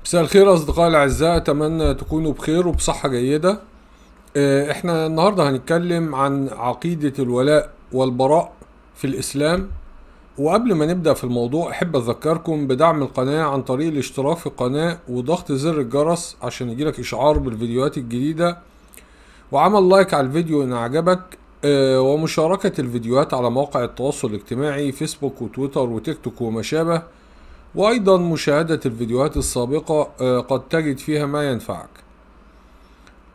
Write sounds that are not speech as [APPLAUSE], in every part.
مساء الخير اصدقائي الاعزاء اتمنى تكونوا بخير وبصحه جيده آه، احنا النهارده هنتكلم عن عقيده الولاء والبراء في الاسلام وقبل ما نبدا في الموضوع احب اذكركم بدعم القناه عن طريق الاشتراك في القناه وضغط زر الجرس عشان يجيلك اشعار بالفيديوهات الجديده وعمل لايك على الفيديو ان عجبك آه، ومشاركة الفيديوهات على مواقع التواصل الاجتماعي فيسبوك وتويتر وتيك توك وما شابه وأيضا مشاهدة الفيديوهات السابقة آه، قد تجد فيها ما ينفعك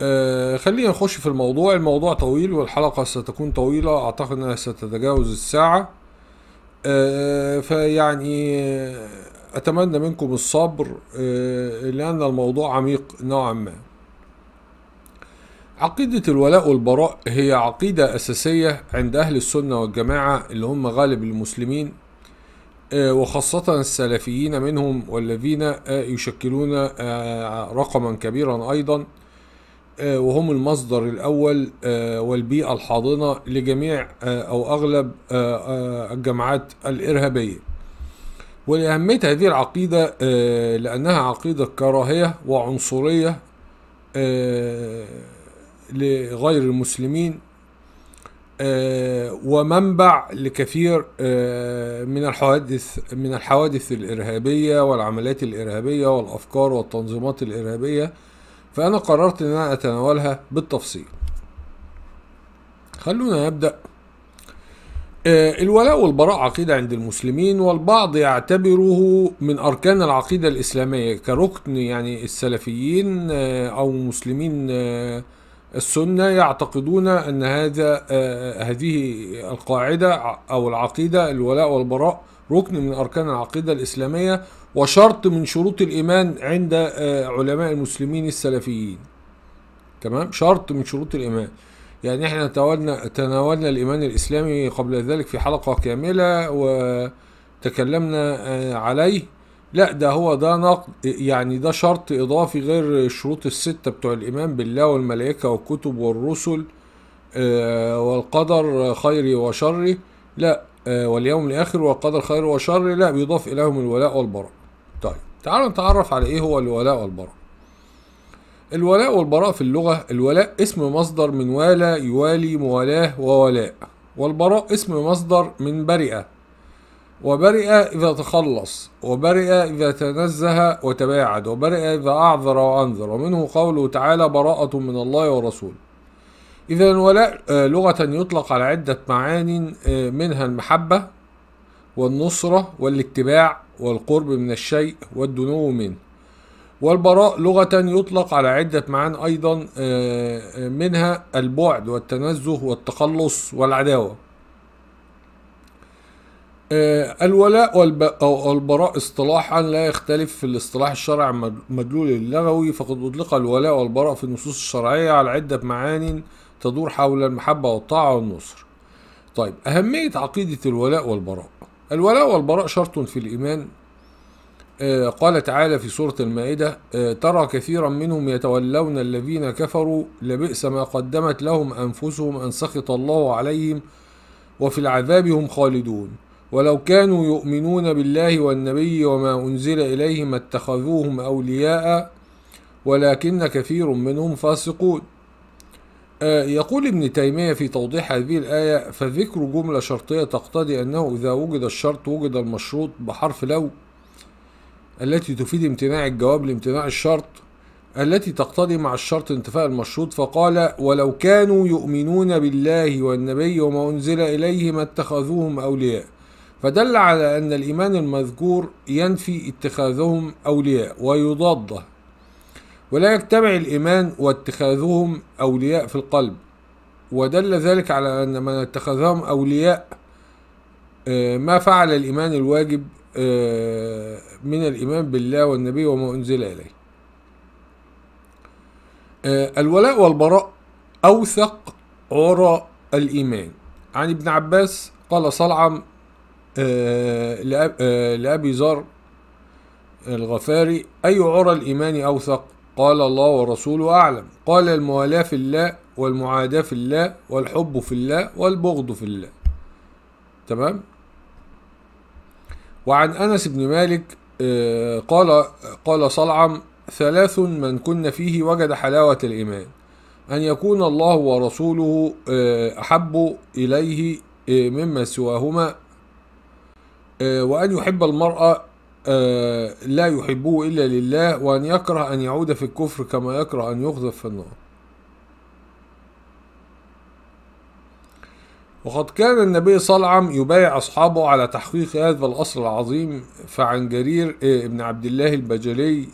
آه، خلينا نخش في الموضوع الموضوع طويل والحلقة ستكون طويلة أعتقد أنها ستتجاوز الساعة فيعني أتمنى منكم الصبر لأن الموضوع عميق نوعا ما عقيدة الولاء والبراء هي عقيدة أساسية عند أهل السنة والجماعة اللي هم غالب المسلمين آه، وخاصة السلفيين منهم والذين آه، يشكلون آه، رقما كبيرا أيضا وهم المصدر الأول والبيئة الحاضنة لجميع أو أغلب الجماعات الإرهابية ولأهمية هذه العقيدة لأنها عقيدة كراهية وعنصرية لغير المسلمين آه، ومنبع لكثير آه، من الحوادث من الحوادث الإرهابية والعمليات الإرهابية والأفكار والتنظيمات الإرهابية فأنا قررت أن أنا أتناولها بالتفصيل خلونا نبدأ آه، الولاء والبراء عقيدة عند المسلمين والبعض يعتبره من أركان العقيدة الإسلامية كركن يعني السلفيين أو مسلمين السنة يعتقدون أن هذا آه، هذه القاعدة أو العقيدة الولاء والبراء ركن من أركان العقيدة الإسلامية وشرط من شروط الإيمان عند آه، علماء المسلمين السلفيين تمام شرط من شروط الإيمان يعني احنا تناولنا تناولنا الإيمان الإسلامي قبل ذلك في حلقة كاملة وتكلمنا آه، عليه لا ده هو ده نقد يعني ده شرط إضافي غير الشروط الستة بتوع الإيمان بالله والملائكة والكتب والرسل آه، والقدر خيري وشري لا آه، واليوم الآخر والقدر خير وشر لا بيضاف إليهم الولاء والبراء طيب تعالوا نتعرف على إيه هو الولاء والبراء الولاء والبراء في اللغة الولاء اسم مصدر من والى يوالي موالاه وولاء والبراء اسم مصدر من برئة وبرئ إذا تخلص وبرئ إذا تنزه وتباعد وبرئ إذا أعذر وأنذر ومنه قوله تعالى براءة من الله ورسوله إذا الولاء آه، لغة يطلق على عدة معان آه، منها المحبة والنصرة والاتباع والقرب من الشيء والدنو منه والبراء لغة يطلق على عدة معان أيضا آه، منها البعد والتنزه والتخلص والعداوة آه، الولاء والبراء اصطلاحا لا يختلف في الاصطلاح الشرعي مدلول اللغوي فقد أطلق الولاء والبراء في النصوص الشرعية على عدة معان تدور حول المحبة والطاعة والنصر طيب أهمية عقيدة الولاء والبراء الولاء والبراء شرط في الإيمان آه، قال تعالى في سورة المائدة آه، ترى كثيرا منهم يتولون الذين كفروا لبئس ما قدمت لهم أنفسهم أن سخط الله عليهم وفي العذاب هم خالدون ولو كانوا يؤمنون بالله والنبي وما أنزل إليه ما اتخذوهم أولياء ولكن كثير منهم فاسقون آه، يقول ابن تيمية في توضيح هذه الآية فذكر جملة شرطية تقتضي أنه إذا وجد الشرط وجد المشروط بحرف لو التي تفيد امتناع الجواب لامتناع الشرط التي تقتضي مع الشرط انتفاء المشروط فقال ولو كانوا يؤمنون بالله والنبي وما أنزل إليه ما اتخذوهم أولياء فدل على أن الإيمان المذكور ينفي اتخاذهم أولياء ويضاده ولا يجتمع الإيمان واتخاذهم أولياء في القلب ودل ذلك على أن من اتخذهم أولياء آه، ما فعل الإيمان الواجب آه، من الإيمان بالله والنبي وما أنزل إليه آه، الولاء والبراء أوثق عرى الإيمان عن ابن عباس قال صلعم آه، لأبي ذر الغفاري أي عرى الإيمان أوثق قال الله ورسوله أعلم قال الموالاة في الله والمعاداة في الله والحب في الله والبغض في الله تمام وعن أنس بن مالك آه، قال قال صلعم ثلاث من كن فيه وجد حلاوة الإيمان أن يكون الله ورسوله آه، أحب إليه مما سواهما آه، وأن يحب المرأة لا يحبه إلا لله وأن يكره أن يعود في الكفر كما يكره أن يقذف في النار وقد كان النبي صلى الله عليه وسلم يبايع أصحابه على تحقيق هذا الأصل العظيم فعن جرير آه، بن عبد الله البجلي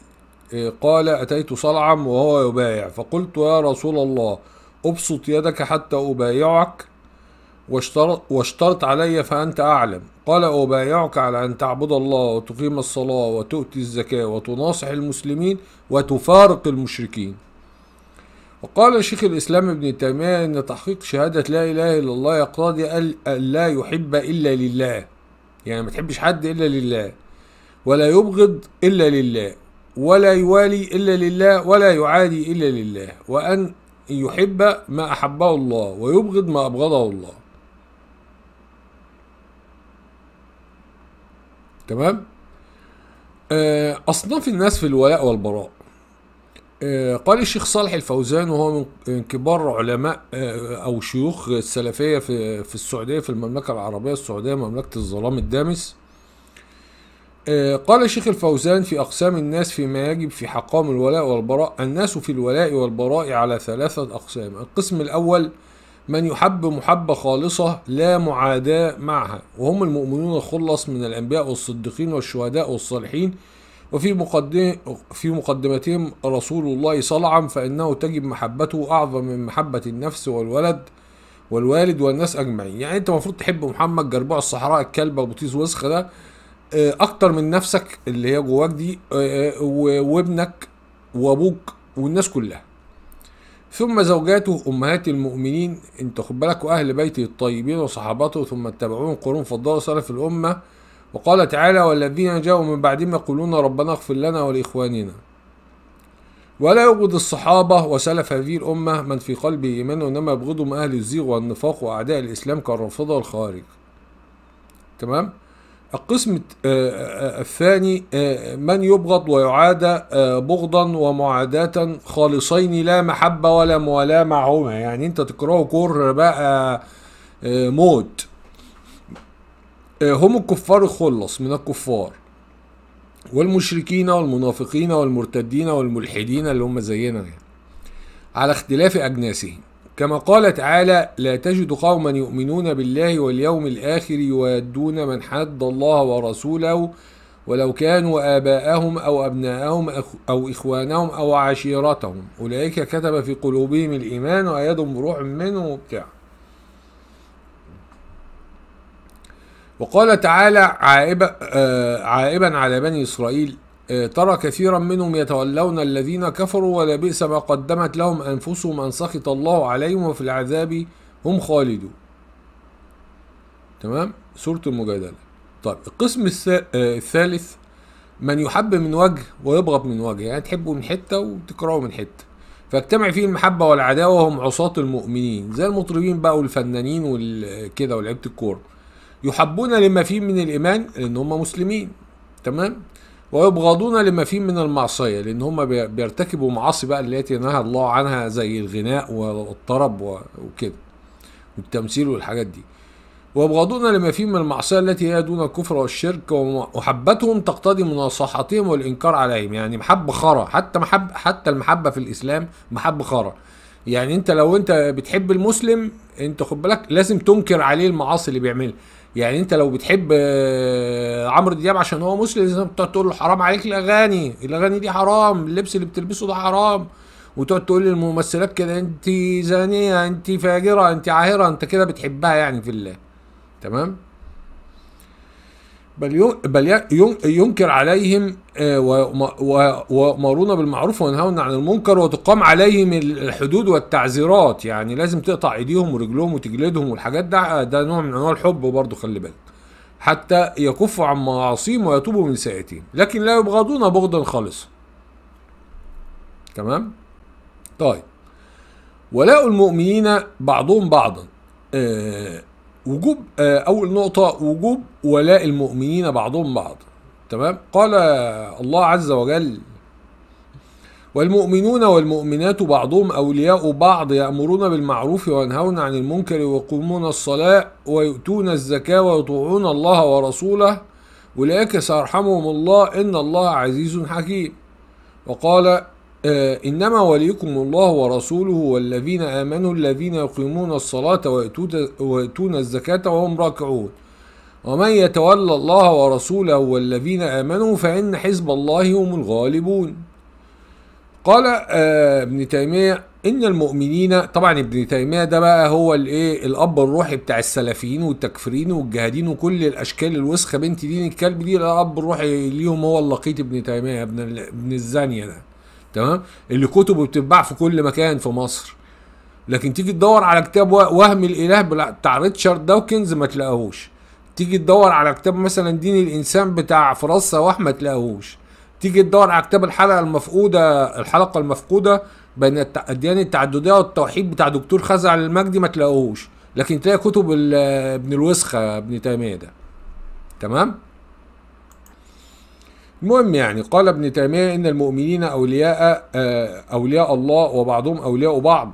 آه، قال أتيت صلعم وهو يبايع فقلت يا رسول الله أبسط يدك حتى أبايعك واشترط, واشترط علي فأنت أعلم قال أبايعك على أن تعبد الله وتقيم الصلاة وتؤتي الزكاة وتناصح المسلمين وتفارق المشركين وقال شيخ الإسلام ابن تيمية أن تحقيق شهادة لا إله إلا الله يقتضي أن لا يحب إلا لله يعني ما تحبش حد إلا لله ولا يبغض إلا لله ولا يوالي إلا لله ولا يعادي إلا لله وأن يحب ما أحبه الله ويبغض ما أبغضه الله تمام آه، اصناف الناس في الولاء والبراء آه، قال الشيخ صالح الفوزان وهو من كبار علماء آه، او شيوخ السلفيه في في السعوديه في المملكه العربيه السعوديه مملكه الظلام الدامس قال الشيخ الفوزان في اقسام الناس فيما يجب في حقام الولاء والبراء الناس في الولاء والبراء على ثلاثه اقسام القسم الاول من يحب محبة خالصة لا معاداة معها وهم المؤمنون الخلص من الأنبياء والصديقين والشهداء والصالحين وفي مقدم في مقدمتهم رسول الله صلعا فإنه تجب محبته أعظم من محبة النفس والولد والوالد والناس أجمعين يعني أنت المفروض تحب محمد جربوع الصحراء الكلب بطيس وسخة ده آه، أكتر من نفسك اللي هي جواك دي آه، آه، وابنك وأبوك والناس كلها ثم زوجاته أمهات المؤمنين ان خد بالك وأهل بيته الطيبين وصحابته ثم اتبعوهم قرون فضلوا سلف الأمة وقال تعالى والذين جاءوا من بعدهم يقولون ربنا اغفر لنا ولإخواننا ولا يبغض الصحابة وسلف هذه الأمة من في قلبه إيمان وإنما يبغضهم أهل الزيغ والنفاق وأعداء الإسلام كالرافضة والخوارج تمام؟ القسم آه، آه، آه، الثاني من يبغض ويعادى بغضا ومعاداة خالصين لا محبة ولا موالاة معهما يعني انت تكرهه كره بقى موت هم الكفار الخلص من الكفار والمشركين والمنافقين والمرتدين والملحدين اللي هم زينا يعني على اختلاف أجناسهم كما قال تعالى لا تجد قوما يؤمنون بالله واليوم الآخر يوادون من حد الله ورسوله ولو كانوا آباءهم أو أبناءهم أو إخوانهم أو عشيرتهم أولئك كتب في قلوبهم الإيمان وأيدهم بروح منه وبتاع وقال تعالى عائبا, آه، عائبا على بني إسرائيل آه، ترى كثيرا منهم يتولون الذين كفروا ولبئس ما قدمت لهم أنفسهم أن سخط الله عليهم وفي العذاب هم خالدون تمام سورة المجادلة طيب القسم آه، الثالث من يحب من وجه ويبغض من وجه يعني تحبه من حتة وتكرهه من حتة فاجتمع فيه المحبة والعداوة وهم عصاة المؤمنين زي المطربين بقى والفنانين وكده ولعيبة الكورة يحبون لما فيه من الإيمان لأن هم مسلمين تمام ويبغضون لما فيه من المعصية لأن هم بيرتكبوا معاصي بقى التي نهى الله عنها زي الغناء والطرب وكده والتمثيل والحاجات دي ويبغضون لما فيه من المعصية التي هي دون الكفر والشرك ومحبتهم تقتضي مناصحتهم والإنكار عليهم يعني محبة خرا حتى محب حتى المحبة في الإسلام محبة خرا يعني أنت لو أنت بتحب المسلم أنت خد بالك لازم تنكر عليه المعاصي اللي بيعملها يعني انت لو بتحب آه، عمرو دياب عشان هو مسلم لازم تقعد تقول له حرام عليك الاغاني الاغاني دي حرام اللبس اللي بتلبسه ده حرام وتقعد تقول للممثلات كده انت زانيه انت فاجره انت عاهره انت كده بتحبها يعني في الله تمام بل بل ينكر عليهم آه، ومرونا بالمعروف وينهون عن المنكر وتقام عليهم الحدود والتعزيرات يعني لازم تقطع ايديهم ورجلهم وتجلدهم والحاجات ده آه، ده نوع من انواع الحب برضه خلي بالك حتى يكفوا عن معاصيهم ويتوبوا من سيئاتهم لكن لا يبغضون بغضا خالصا تمام طيب ولاء المؤمنين بعضهم بعضا آه وجوب آه، اول نقطه وجوب ولاء المؤمنين بعضهم بعض تمام قال الله عز وجل والمؤمنون والمؤمنات بعضهم اولياء بعض يامرون بالمعروف وينهون عن المنكر ويقيمون الصلاه ويؤتون الزكاه ويطيعون الله ورسوله اولئك سيرحمهم الله ان الله عزيز حكيم وقال آه، إنما وليكم الله ورسوله والذين آمنوا الذين يقيمون الصلاة ويؤتون الزكاة وهم راكعون ومن يتولى الله ورسوله والذين آمنوا فإن حزب الله هم الغالبون قال آه، ابن تيمية إن المؤمنين طبعا ابن تيمية ده بقى هو الإيه الأب الروحي بتاع السلفيين والتكفيرين والجهادين وكل الأشكال الوسخة بنت دين الكلب دي الأب الروحي ليهم هو اللقيط ابن تيمية ابن ابن الزانية ده تمام اللي كتبه بتتباع في كل مكان في مصر لكن تيجي تدور على كتاب وهم الاله بتاع ريتشارد داوكنز ما تلاقيهوش تيجي تدور على كتاب مثلا دين الانسان بتاع فراس سواح ما تلاقيهوش تيجي تدور على كتاب الحلقه المفقوده الحلقه المفقوده بين الاديان التعدديه والتوحيد بتاع دكتور خزعل المجدي ما تلاقوش لكن تلاقي كتب ابن الوسخه ابن تيميه ده تمام المهم يعني قال ابن تيمية إن المؤمنين أولياء آه، أولياء الله وبعضهم أولياء بعض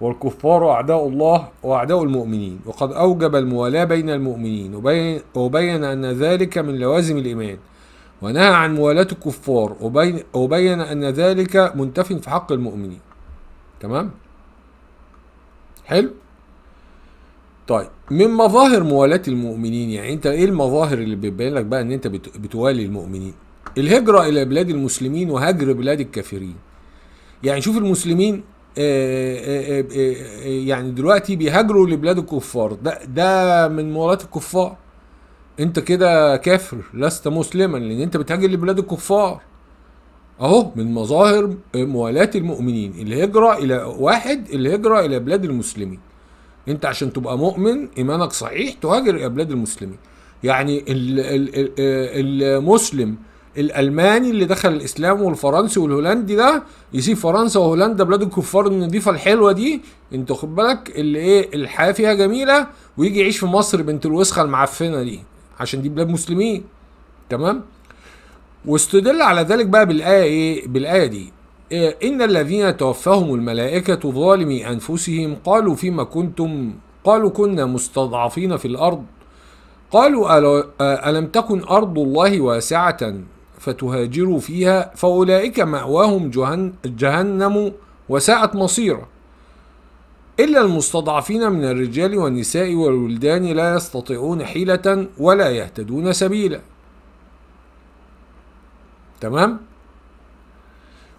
والكفار أعداء الله وأعداء المؤمنين وقد أوجب الموالاة بين المؤمنين وبين, وبين أن ذلك من لوازم الإيمان ونهى عن موالاة الكفار وبين, وبين أن ذلك منتف في حق المؤمنين تمام حلو طيب من مظاهر موالاة المؤمنين يعني انت ايه المظاهر اللي بتبين لك بقى ان انت بتوالي المؤمنين الهجرة إلى بلاد المسلمين وهجر بلاد الكافرين يعني شوف المسلمين آه، آه، آه، يعني دلوقتي بيهاجروا لبلاد الكفار ده, ده من موالاة الكفار انت كده كافر لست مسلما لان انت بتهاجر لبلاد الكفار اهو من مظاهر موالاة المؤمنين الهجرة الى واحد الهجرة الى بلاد المسلمين انت عشان تبقى مؤمن ايمانك صحيح تهاجر الى بلاد المسلمين يعني المسلم الالماني اللي دخل الاسلام والفرنسي والهولندي ده يسيب فرنسا وهولندا بلاد الكفار النظيفه الحلوه دي انت خد بالك اللي ايه الحياه فيها جميله ويجي يعيش في مصر بنت الوسخه المعفنه دي عشان دي بلاد مسلمين تمام واستدل على ذلك بقى بالايه ايه بالايه دي إيه ان الذين توفاهم الملائكه ظالمي انفسهم قالوا فيما كنتم قالوا كنا مستضعفين في الارض قالوا ألم تكن أرض الله واسعة فتهاجروا فيها فأولئك مأواهم جهن جهنم وساءت مصيرا إلا المستضعفين من الرجال والنساء والولدان لا يستطيعون حيلة ولا يهتدون سبيلا تمام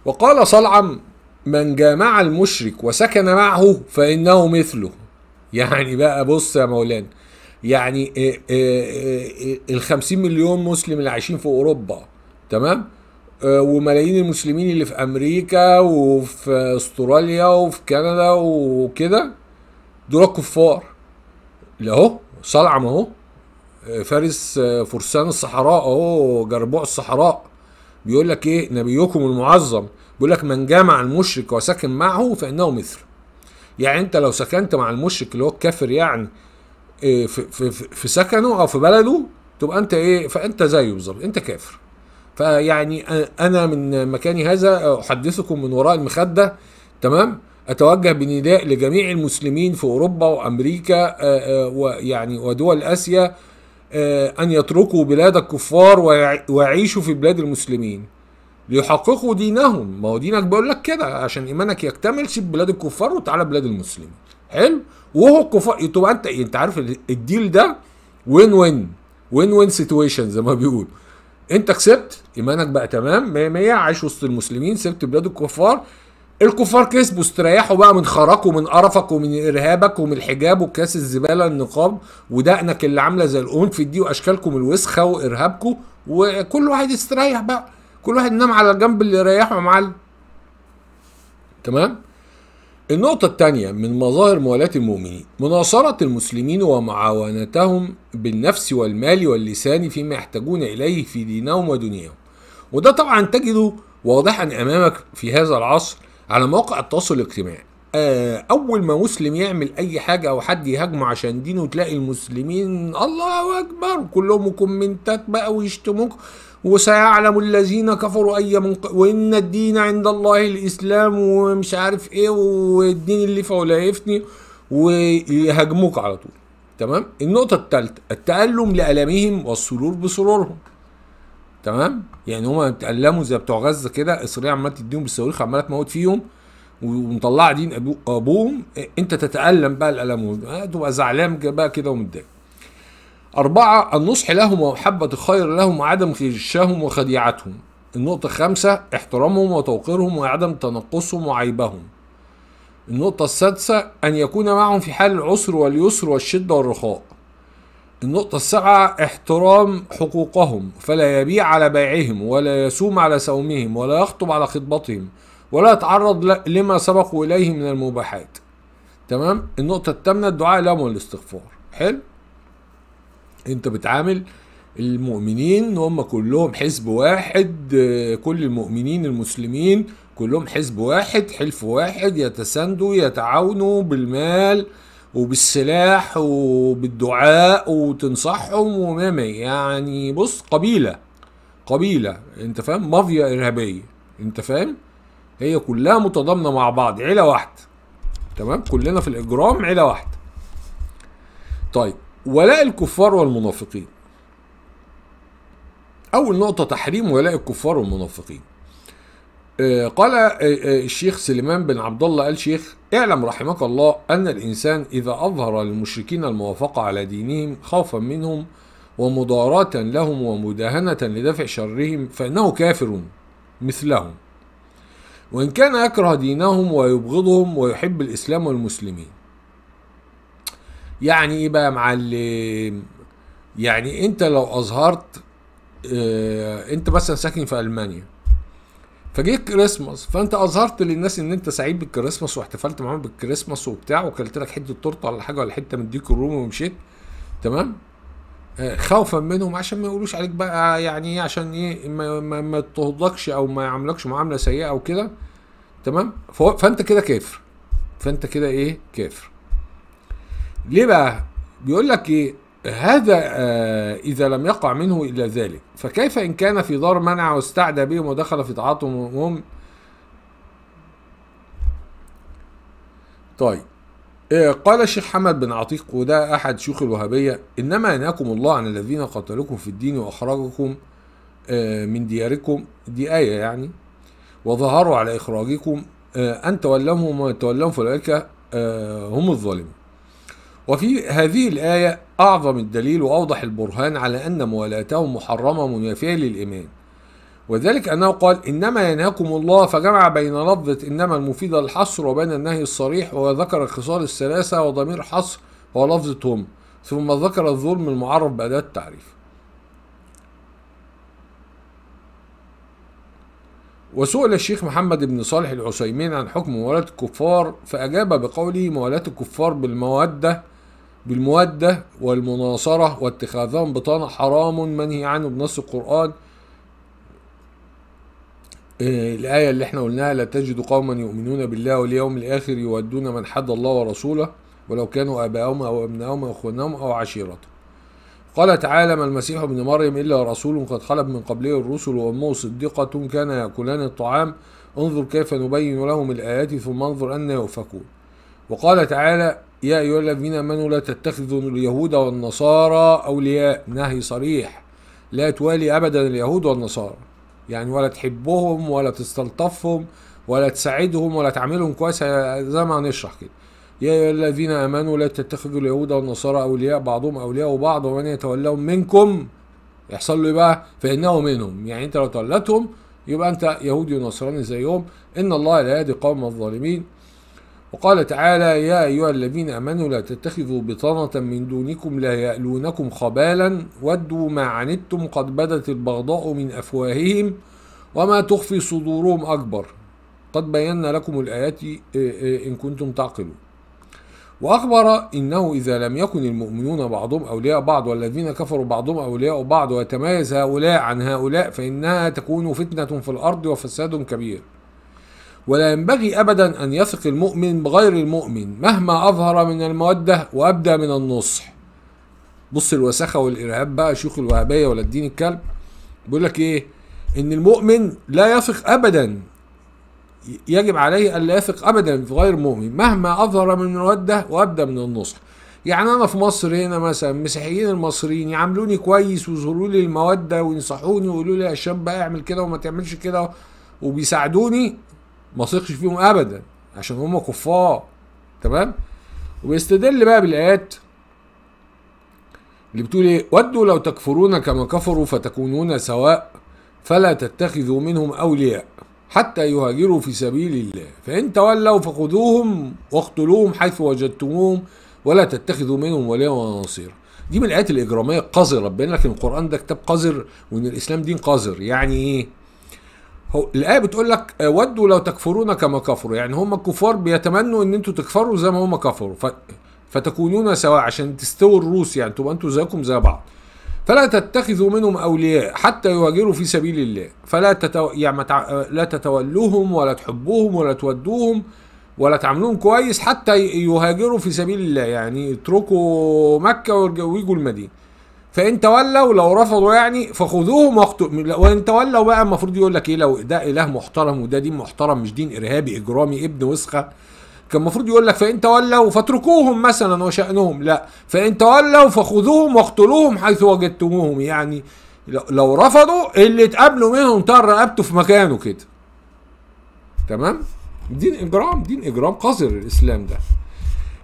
وقال صلعم من جامع المشرك وسكن معه فإنه مثله يعني بقى بص يا مولانا يعني الخمسين مليون مسلم اللي عايشين في أوروبا تمام آه، وملايين المسلمين اللي في امريكا وفي استراليا وفي كندا وكده دول كفار اللي اهو صلعم اهو آه، فارس آه، فرسان الصحراء اهو جربوع الصحراء بيقول لك ايه نبيكم المعظم بيقول لك من جامع المشرك وسكن معه فانه مثل يعني انت لو سكنت مع المشرك اللي هو الكافر يعني في, في, في سكنه او في بلده تبقى انت ايه فانت زيه بالظبط انت كافر فيعني انا من مكاني هذا احدثكم من وراء المخده تمام اتوجه بنداء لجميع المسلمين في اوروبا وامريكا ويعني ودول اسيا ان يتركوا بلاد الكفار ويعيشوا في بلاد المسلمين ليحققوا دينهم ما هو دينك بيقول لك كده عشان ايمانك يكتمل سيب بلاد الكفار وتعالى بلاد المسلمين حلو وهو الكفار تبقى انت إيه؟ انت عارف الديل ده وين وين وين وين سيتويشن زي ما بيقولوا انت كسبت ايمانك بقى تمام 100 100 عايش وسط المسلمين سبت بلاد الكفار الكفار كسبوا استريحوا بقى من خرقك ومن قرفك ومن ارهابك ومن الحجاب وكاس الزباله النقاب ودقنك اللي عامله زي القنفذ دي واشكالكم الوسخه وارهابكم وكل واحد استريح بقى كل واحد نام على الجنب اللي يريحه يا معلم تمام النقطة الثانية من مظاهر موالاة المؤمنين مناصرة المسلمين ومعاونتهم بالنفس والمال واللسان فيما يحتاجون إليه في دينهم ودنياهم وده طبعا تجده واضحا أمامك في هذا العصر على مواقع التواصل الاجتماعي آه، أول ما مسلم يعمل أي حاجة أو حد يهاجمه عشان دينه تلاقي المسلمين الله أكبر كلهم كومنتات بقى ويشتموك وسيعلم الذين كفروا اي منق... وان الدين عند الله الاسلام ومش عارف ايه والدين اللي يفني ويهاجموك على طول تمام النقطه الثالثه التالم لالمهم والسرور بسرورهم تمام يعني هما بيتالموا زي بتوع غزه كده اسرائيل عماله تديهم بالصواريخ عماله تموت فيهم ومطلعه دين ابوهم إيه، انت تتالم بقى الالم آه، تبقى زعلان بقى كده ومتضايق أربعة النصح لهم ومحبة الخير لهم وعدم غشهم وخديعتهم النقطة خمسة احترامهم وتوقيرهم وعدم تنقصهم وعيبهم النقطة السادسة أن يكون معهم في حال العسر واليسر والشدة والرخاء النقطة السابعة احترام حقوقهم فلا يبيع على بيعهم ولا يسوم على سومهم ولا يخطب على خطبتهم ولا يتعرض لما سبقوا إليه من المباحات تمام النقطة الثامنة الدعاء لهم والاستغفار حلو انت بتعامل المؤمنين هم كلهم حزب واحد آه، كل المؤمنين المسلمين كلهم حزب واحد حلف واحد يتساندوا يتعاونوا بالمال وبالسلاح وبالدعاء وتنصحهم وماما يعني بص قبيلة قبيلة انت فاهم مافيا ارهابية انت فاهم هي كلها متضامنة مع بعض عيلة واحدة تمام كلنا في الاجرام عيلة واحدة طيب ولاء الكفار والمنافقين أول نقطة تحريم ولاء الكفار والمنافقين آه، قال آه، آه، الشيخ سليمان بن عبد الله آل شيخ اعلم رحمك الله أن الإنسان إذا أظهر للمشركين الموافقة على دينهم خوفا منهم ومضاراة لهم ومداهنة لدفع شرهم فإنه كافر مثلهم وإن كان يكره دينهم ويبغضهم ويحب الإسلام والمسلمين يعني ايه بقى معلم يعني انت لو اظهرت اه انت مثلا ساكن في المانيا فجه الكريسماس فانت اظهرت للناس ان انت سعيد بالكريسماس واحتفلت معاهم بالكريسماس وبتاع وكلت لك حته تورته ولا حاجه ولا حته من ديك الروم ومشيت تمام آه، خوفا منهم عشان ما يقولوش عليك بقى يعني ايه عشان ايه ما, ما, ما تهضكش او ما يعاملكش معامله سيئه او كده تمام فانت كده كافر فانت كده ايه كافر ليه بقى بيقول لك ايه هذا آه إذا لم يقع منه إلا ذلك فكيف إن كان في دار منع واستعدى بهم ودخل في تعاطمهم طيب آه قال الشيخ حمد بن عتيق وده أحد شيوخ الوهابية إنما ينهاكم الله عن الذين قتلوكم في الدين وأخرجكم آه من دياركم دي آية يعني وظهروا على إخراجكم آه، أن تولهم ومن تولوهم فأولئك آه، هم الظالمون وفي هذه الآية أعظم الدليل وأوضح البرهان على أن موالاتهم محرمة منافية للإيمان وذلك أنه قال إنما ينهاكم الله فجمع بين لفظة إنما المفيدة الحصر وبين النهي الصريح وذكر الخصال الثلاثة وضمير حصر هو لفظة هم ثم ذكر الظلم المعرف بأداة التعريف وسئل الشيخ محمد بن صالح العسيمين عن حكم موالاة الكفار فأجاب بقوله موالاة الكفار بالمودة بالمودة والمناصرة واتخاذهم بطانة حرام منهي عنه بنص القرآن آه، الآية اللي احنا قلناها لا تجد قوما يؤمنون بالله واليوم الآخر يودون من حد الله ورسوله ولو كانوا آباءهم أو أبنائهم أو إخوانهم أو عشيرتهم قال تعالى ما المسيح ابن مريم إلا رسول قد خلت من قبله الرسل وأمه صديقة كان يأكلان الطعام انظر كيف نبين لهم الآيات ثم انظر أن يؤفكون وقال تعالى يا أيها الذين آمنوا لا تتخذوا اليهود والنصارى أولياء نهي صريح لا توالي أبدا اليهود والنصارى يعني ولا تحبهم ولا تستلطفهم ولا تساعدهم ولا تعملهم كويس زي ما هنشرح كده يا أيها الذين آمنوا لا تتخذوا اليهود والنصارى أولياء بعضهم أولياء بعض ومن يتولهم منكم يحصل له إيه بقى فإنه منهم يعني أنت لو تولتهم يبقى أنت يهودي ونصراني زيهم إن الله لا يهدي قوم الظالمين وقال تعالى يا أيها الذين آمنوا لا تتخذوا بطانة من دونكم لا يألونكم خبالا ودوا ما عنتم قد بدت البغضاء من أفواههم وما تخفي صدورهم أكبر قد بينا لكم الآيات آه، آه، إن كنتم تعقلون وأخبر إنه إذا لم يكن المؤمنون بعضهم أولياء بعض والذين كفروا بعضهم أولياء بعض ويتميز هؤلاء عن هؤلاء فإنها تكون فتنة في الأرض وفساد كبير ولا ينبغي أبدا أن يثق المؤمن بغير المؤمن مهما أظهر من المودة وأبدى من النصح بص الوساخة والإرهاب بقى شيوخ الوهابية ولا الدين الكلب بيقول لك إيه إن المؤمن لا يثق أبدا يجب عليه ألا يثق أبدا في غير مؤمن مهما أظهر من المودة وأبدى من النصح يعني أنا في مصر هنا مثلا المسيحيين المصريين يعاملوني كويس ويظهروا لي المودة وينصحوني ويقولوا لي يا شاب اعمل كده وما تعملش كده وبيساعدوني ما ثقش فيهم ابدا عشان هم كفار تمام ويستدل بقى بالايات اللي بتقول ايه ودوا لو تكفرون كما كفروا فتكونون سواء فلا تتخذوا منهم اولياء حتى يهاجروا في سبيل الله فان تولوا فخذوهم واقتلوهم حيث وجدتموهم ولا تتخذوا منهم وليا ولا نصيرا دي من الايات الاجراميه القذره بين لك ان القران ده كتاب قذر وان الاسلام دين قذر يعني ايه هو الايه بتقول لك آه، ودوا لو تكفرون كما كفروا يعني هم الكفار بيتمنوا ان انتوا تكفروا زي ما هم كفروا ف... فتكونون سواء عشان تستووا الروس يعني تبقى انتوا زيكم زي بعض فلا تتخذوا منهم اولياء حتى يهاجروا في سبيل الله فلا تتو... يعني تع... آه، لا تتولوهم ولا تحبوهم ولا تودوهم ولا تعاملوهم كويس حتى يهاجروا في سبيل الله يعني يتركوا مكه ويجوا المدينه فان تولوا لو رفضوا يعني فخذوهم واقتلوا وان تولوا بقى المفروض يقول لك ايه لو ده اله محترم وده دين محترم مش دين ارهابي اجرامي ابن وسخه كان المفروض يقول لك فان تولوا فاتركوهم مثلا وشانهم لا فان تولوا فخذوهم واقتلوهم حيث وجدتموهم يعني لو رفضوا اللي اتقابلوا منهم طار رقبته في مكانه كده تمام دين اجرام دين اجرام قذر الاسلام ده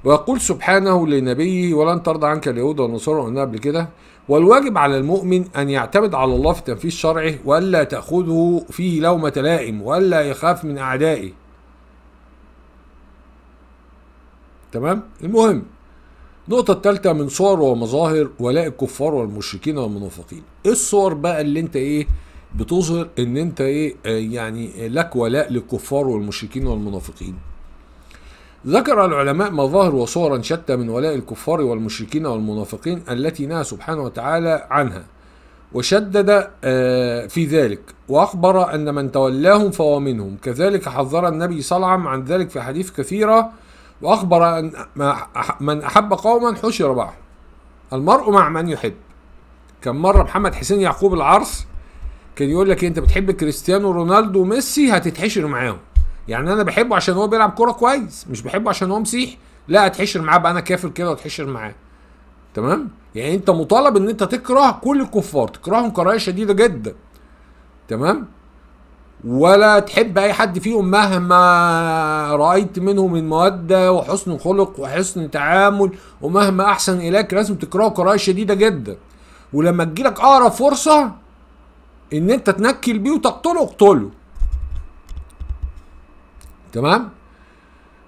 ويقول سبحانه لنبيه ولن ترضى عنك اليهود والنصارى قلنا قبل كده والواجب على المؤمن أن يعتمد على الله في تنفيذ شرعه وألا تأخذه فيه لومة لائم وألا يخاف من أعدائه تمام المهم النقطة التالتة من صور ومظاهر ولاء الكفار والمشركين والمنافقين ايه الصور بقى اللي انت ايه بتظهر ان انت ايه آه، يعني لك ولاء للكفار والمشركين والمنافقين ذكر العلماء مظاهر وصورا شتى من ولاء الكفار والمشركين والمنافقين التي نهى سبحانه وتعالى عنها وشدد آه، في ذلك وأخبر أن من تولاهم فهو منهم كذلك حذر النبي صلى الله عليه وسلم عن ذلك في حديث كثيرة وأخبر أن من أحب قوما حشر معهم المرء مع من يحب كان مرة محمد حسين يعقوب العرس كان يقول لك إيه، انت بتحب كريستيانو رونالدو وميسي هتتحشر معاهم يعني انا بحبه عشان هو بيلعب كوره كويس مش بحبه عشان هو مسيحي لا هتحشر معاه بقى انا كافر كده وتحشر معاه تمام يعني انت مطالب ان انت تكره كل الكفار تكرههم كراهيه شديده جدا تمام ولا تحب اي حد فيهم مهما رايت منه من موده وحسن خلق وحسن تعامل ومهما احسن اليك لازم تكرهه كراهيه شديده جدا ولما تجيلك اقرب فرصه ان انت تنكل بيه وتقتله اقتله تمام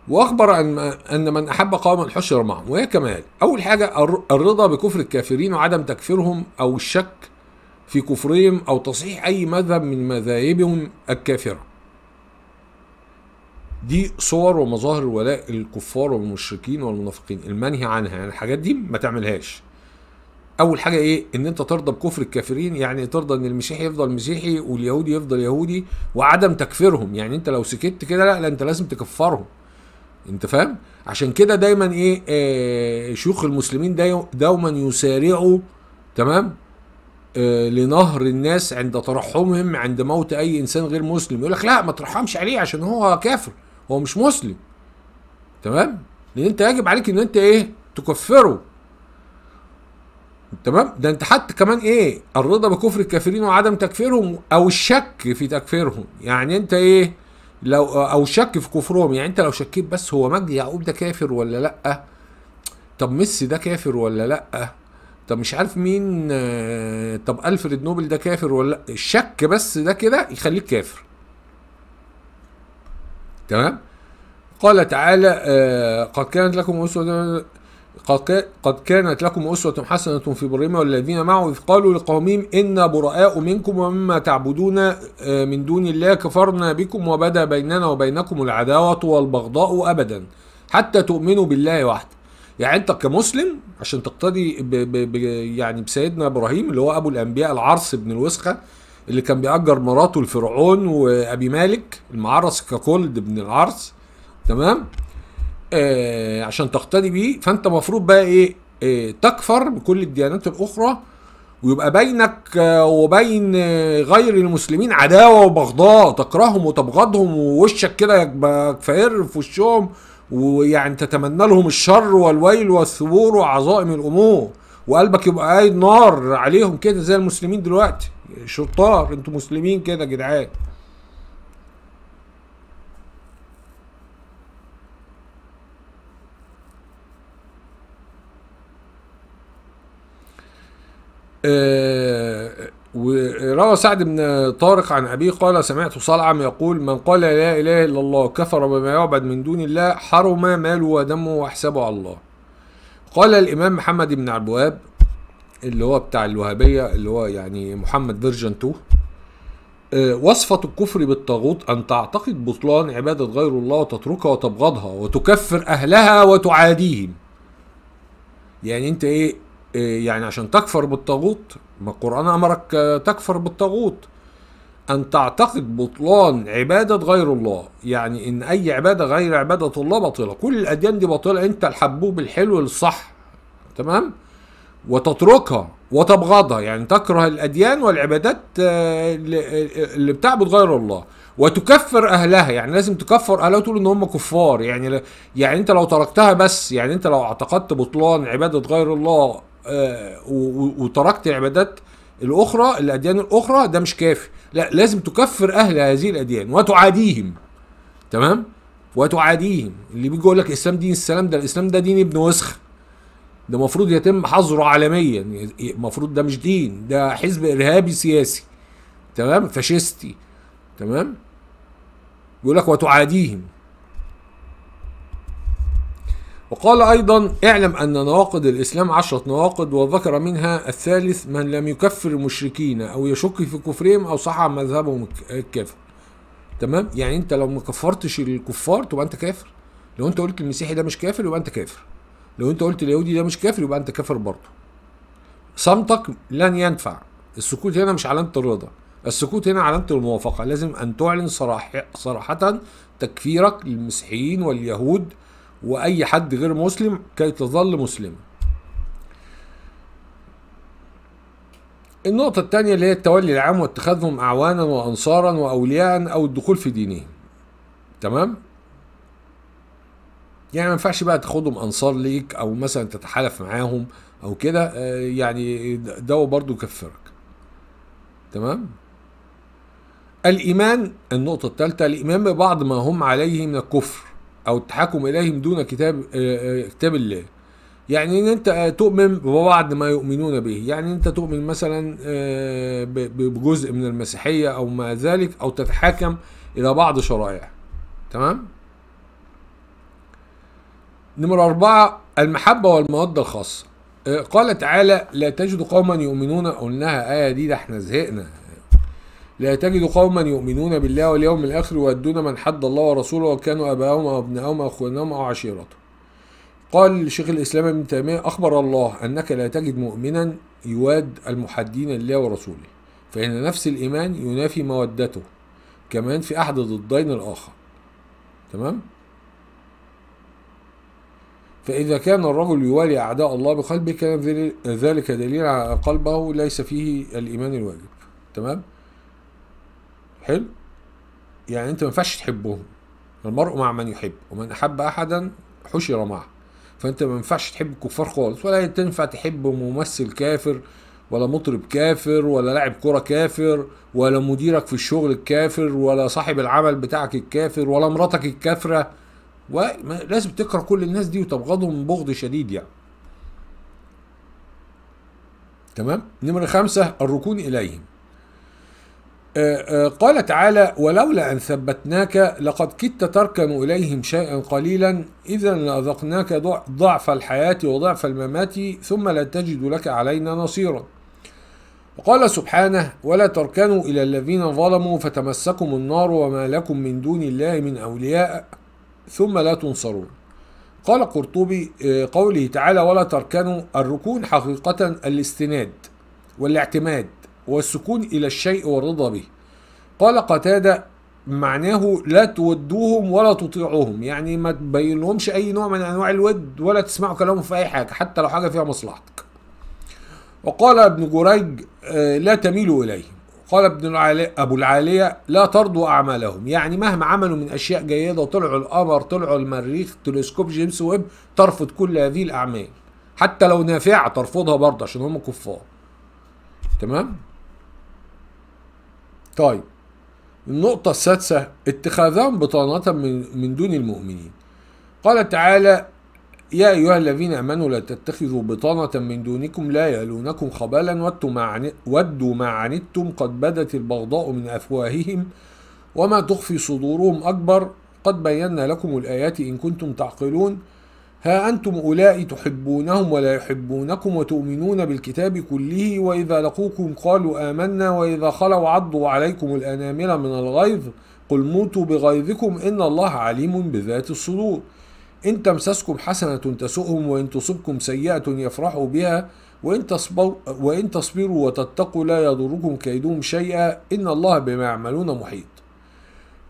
واخبر ان ان من احب قوما حشر معهم وهي كمال اول حاجه الرضا بكفر الكافرين وعدم تكفيرهم او الشك في كفرهم او تصحيح اي مذهب من مذاهبهم الكافره دي صور ومظاهر ولاء الكفار والمشركين والمنافقين المنهي عنها يعني الحاجات دي ما تعملهاش اول حاجه ايه ان انت ترضى بكفر الكافرين يعني ترضى ان المسيحي يفضل مسيحي واليهودي يفضل يهودي وعدم تكفيرهم يعني انت لو سكت كده لا, لا انت لازم تكفرهم انت فاهم عشان كده دايما ايه, آه شيوخ المسلمين دايما يسارعوا تمام آه لنهر الناس عند ترحمهم عند موت اي انسان غير مسلم يقول لك لا ما ترحمش عليه عشان هو كافر هو مش مسلم تمام لان انت يجب عليك ان انت ايه تكفره تمام ده انت حتى كمان ايه الرضا بكفر الكافرين وعدم تكفيرهم او الشك في تكفيرهم يعني انت ايه لو او شك في كفرهم يعني انت لو شكيت بس هو مجدي يعقوب ده كافر ولا لا طب ميسي ده كافر ولا لا طب مش عارف مين طب الفريد نوبل ده كافر ولا لا الشك بس ده كده يخليك كافر تمام قال تعالى آه، قد كانت لكم اسوه قد كانت لكم أسوة حسنة في إبراهيم والذين معه إذ قالوا لقومهم إنا براء منكم ومما تعبدون آه، من دون الله كفرنا بكم وبدا بيننا وبينكم العداوة والبغضاء أبدا حتى تؤمنوا بالله وحده يعني أنت كمسلم عشان تقتدي بـ بـ بـ يعني بسيدنا إبراهيم اللي هو أبو الأنبياء العرس بن الوسخة اللي كان بيأجر مراته لفرعون وأبي مالك المعرس ككل بن العرس تمام؟ آه عشان تقتدي بيه فانت المفروض بقى ايه, آه تكفر بكل الديانات الاخرى ويبقى بينك آه، وبين آه، غير المسلمين عداوة وبغضاء تكرههم وتبغضهم ووشك كده يبقى في وشهم ويعني تتمنى لهم الشر والويل والثبور وعظائم الأمور وقلبك يبقى قايد نار عليهم كده زي المسلمين دلوقتي شطار انتوا مسلمين كده يا جدعان آه، وروى سعد بن طارق عن أبيه قال سمعت صلعم يقول من قال لا إله إلا الله كفر بما يعبد من دون الله حرم ماله ودمه وحسابه على الله قال الإمام محمد بن عبد الوهاب اللي هو بتاع الوهابية اللي هو يعني محمد فيرجن 2 آه، وصفة الكفر بالطاغوت أن تعتقد بطلان عبادة غير الله وتتركها وتبغضها وتكفر أهلها وتعاديهم يعني أنت إيه إيه، يعني عشان تكفر بالطاغوت ما القرآن أمرك آه، تكفر بالطاغوت أن تعتقد بطلان عبادة غير الله يعني إن أي عبادة غير عبادة الله باطلة كل الأديان دي باطلة أنت الحبوب الحلو الصح تمام وتتركها وتبغضها يعني تكره الأديان والعبادات آه، اللي بتعبد غير الله وتكفر أهلها يعني لازم تكفر أهلها وتقول إن هم كفار يعني يعني أنت لو تركتها بس يعني أنت لو اعتقدت بطلان عبادة غير الله وتركت العبادات الاخرى الاديان الاخرى ده مش كافي لا لازم تكفر اهل هذه الاديان وتعاديهم تمام وتعاديهم اللي بيجي يقول لك الاسلام دين السلام ده الاسلام ده دين ابن وسخ ده المفروض يتم حظره عالميا المفروض ده مش دين ده حزب ارهابي سياسي تمام فاشيستي تمام يقول لك وتعاديهم وقال أيضا اعلم أن نواقض الإسلام عشرة نواقض وذكر منها الثالث من لم يكفر المشركين أو يشك في كفرهم أو صح مذهبهم الكافر تمام يعني أنت لو ما كفرتش الكفار تبقى أنت كافر لو أنت قلت المسيحي ده مش كافر يبقى أنت كافر لو أنت قلت اليهودي ده مش كافر يبقى أنت كافر برضه صمتك لن ينفع السكوت هنا مش علامة الرضا السكوت هنا علامة الموافقة لازم أن تعلن صراحة تكفيرك للمسيحيين واليهود واي حد غير مسلم كي تظل مسلمه النقطة الثانية اللي هي التولي العام واتخاذهم أعوانا وأنصارا وأولياء أو الدخول في دينهم تمام؟ يعني ما ينفعش بقى تاخدهم أنصار ليك أو مثلا تتحالف معاهم أو كده آه، يعني ده برضه يكفرك تمام؟ الإيمان النقطة الثالثة الإيمان ببعض ما هم عليه من الكفر او التحاكم اليهم دون كتاب آه، آه، كتاب الله يعني ان انت آه، تؤمن ببعض ما يؤمنون به يعني انت تؤمن مثلا بجزء من المسيحيه او ما ذلك او تتحاكم الى بعض شرائع تمام نمرة أربعة المحبة والمودة الخاصة قال تعالى لا تجد قوما يؤمنون قلناها آية دي ده احنا زهقنا لا تجد قوما يؤمنون بالله واليوم الآخر يؤدون من حد الله ورسوله وكانوا أباهم أو واخوانهم أو إخوانهم أو عشيرتهم قال شيخ الإسلام ابن تيمية أخبر الله أنك لا تجد مؤمنا يواد المحدين لله ورسوله فإن نفس الإيمان ينافي مودته كمان في أحد ضدين الآخر تمام؟ فإذا كان الرجل يوالي أعداء الله بقلبه كان ذلك دليل على قلبه ليس فيه الإيمان الواجب تمام؟ حلو يعني انت ما ينفعش تحبهم المرء مع من يحب ومن احب احدا حشر معه فانت ما ينفعش تحب الكفار خالص ولا تنفع تحب ممثل كافر ولا مطرب كافر ولا لاعب كرة كافر ولا مديرك في الشغل الكافر ولا صاحب العمل بتاعك الكافر ولا مراتك الكافرة لازم تكره كل الناس دي وتبغضهم بغض شديد يعني تمام نمرة خمسة الركون إليهم آه، آه، قال تعالى ولولا أن ثبتناك لقد كدت تركن إليهم شيئا قليلا إذا لأذقناك ضعف الحياة وضعف الممات ثم لا تجد لك علينا نصيرا وقال سبحانه ولا تركنوا إلى الذين ظلموا فتمسكم النار وما لكم من دون الله من أولياء ثم لا تنصرون قال قرطبي آه، قوله تعالى ولا تركنوا الركون حقيقة الاستناد والاعتماد والسكون إلى الشيء والرضا به قال قتادة معناه لا تودوهم ولا تطيعوهم يعني ما تبينهمش أي نوع من أنواع الود ولا تسمعوا كلامهم في أي حاجة حتى لو حاجة فيها مصلحتك وقال ابن جريج آه، لا تميلوا إليهم قال ابن العالي أبو العالية لا ترضوا أعمالهم يعني مهما عملوا من أشياء جيدة وطلعوا القمر طلعوا المريخ تلسكوب جيمس ويب ترفض كل هذه الأعمال حتى لو نافعة ترفضها برضه عشان هم كفار تمام طيب النقطة السادسة اتخاذهم بطانة من, من دون المؤمنين قال تعالى يا أيها الذين آمنوا لا تتخذوا بطانة من دونكم لا يلونكم خبالا ودوا ما, ودوا ما عنتم قد بدت البغضاء من أفواههم وما تخفي صدورهم أكبر قد بينا لكم الآيات إن كنتم تعقلون ها أنتم أولئك تحبونهم ولا يحبونكم وتؤمنون بالكتاب كله وإذا لقوكم قالوا آمنا وإذا خلوا عضوا عليكم الأنامل من الغيظ قل موتوا بغيظكم إن الله عليم بذات الصدور إن تمسسكم حسنة تسؤهم وإن تصبكم سيئة يفرحوا بها وإن, تصبروا, وإن تصبروا وتتقوا لا يضركم كيدهم شيئا إن الله بما يعملون محيط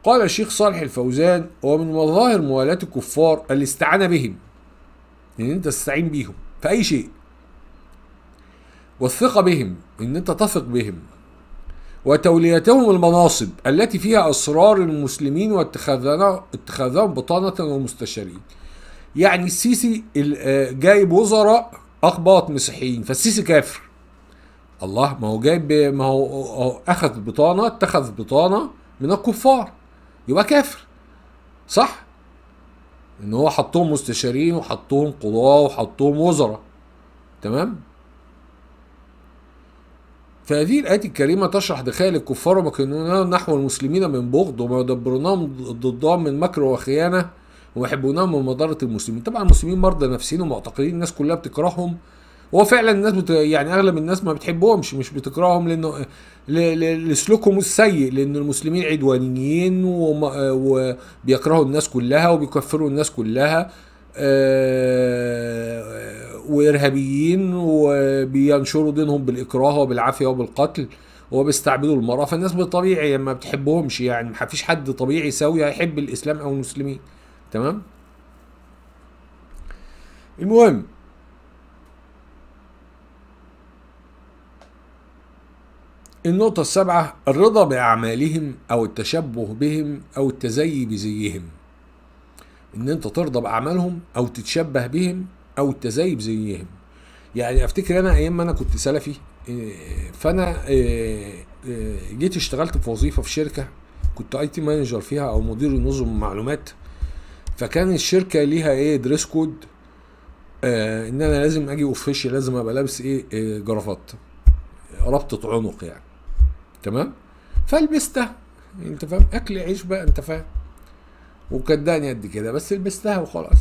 قال الشيخ صالح الفوزان ومن مظاهر موالاة الكفار الاستعانة بهم ان انت تستعين بيهم في اي شيء والثقة بهم ان انت تثق بهم وتوليتهم المناصب التي فيها أسرار المسلمين واتخاذهم بطانة ومستشارين يعني السيسي آه، جايب وزراء أقباط مسيحيين فالسيسي كافر الله ما هو جايب ما هو أخذ بطانة اتخذ بطانة من الكفار يبقى كافر صح ان هو حطهم مستشارين وحطهم قضاة وحطهم وزراء تمام فهذه الآية الكريمة تشرح دخائل الكفار ومكنونهم نحو المسلمين من بغض وما يدبرونهم ضدهم من مكر وخيانة ويحبونهم من مضرة المسلمين طبعا المسلمين مرضى نفسيين ومعتقدين الناس كلها بتكرههم هو فعلا الناس بت... يعني اغلب الناس ما بتحبهمش مش بتكرههم لانه ل... لسلوكهم السيء لان المسلمين عدوانيين وما... وبيكرهوا الناس كلها وبيكفروا الناس كلها آه، وارهابيين وبينشروا دينهم بالاكراه وبالعافيه وبالقتل وبيستعبدوا المراه فالناس بالطبيعي يعني ما بتحبهمش يعني ما فيش حد طبيعي سوي هيحب الاسلام او المسلمين تمام المهم النقطة السابعة الرضا بأعمالهم أو التشبه بهم أو التزي بزيهم إن أنت ترضى بأعمالهم أو تتشبه بهم أو التزي بزيهم يعني أفتكر أنا أيام ما أنا كنت سلفي آه، فأنا آه، آه، جيت اشتغلت في وظيفة في شركة كنت اي تي مانجر فيها أو مدير نظم معلومات فكان الشركة ليها إيه دريس كود إن أنا لازم أجي أوفيشي لازم أبقى لابس إيه جرافات ربطة عنق يعني تمام فلبستها انت فاهم اكل عيش بقى انت فاهم وكداني قد كده بس لبستها وخلاص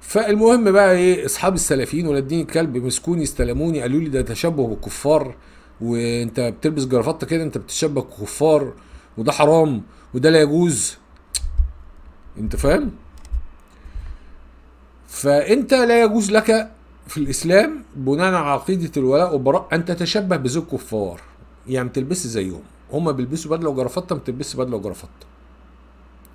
فالمهم بقى ايه اصحاب السلفيين الدين الكلب مسكوني استلموني قالوا لي ده تشبه بالكفار وانت بتلبس جرافطه كده انت بتشبه بالكفار وده حرام وده لا يجوز انت فاهم فانت لا يجوز لك في الاسلام بناء على عقيده الولاء والبراء ان تتشبه بذو الكفار يعني ما تلبسش زيهم هما بيلبسوا بدله وجرافطه ما بتلبسش بدله وجرافطه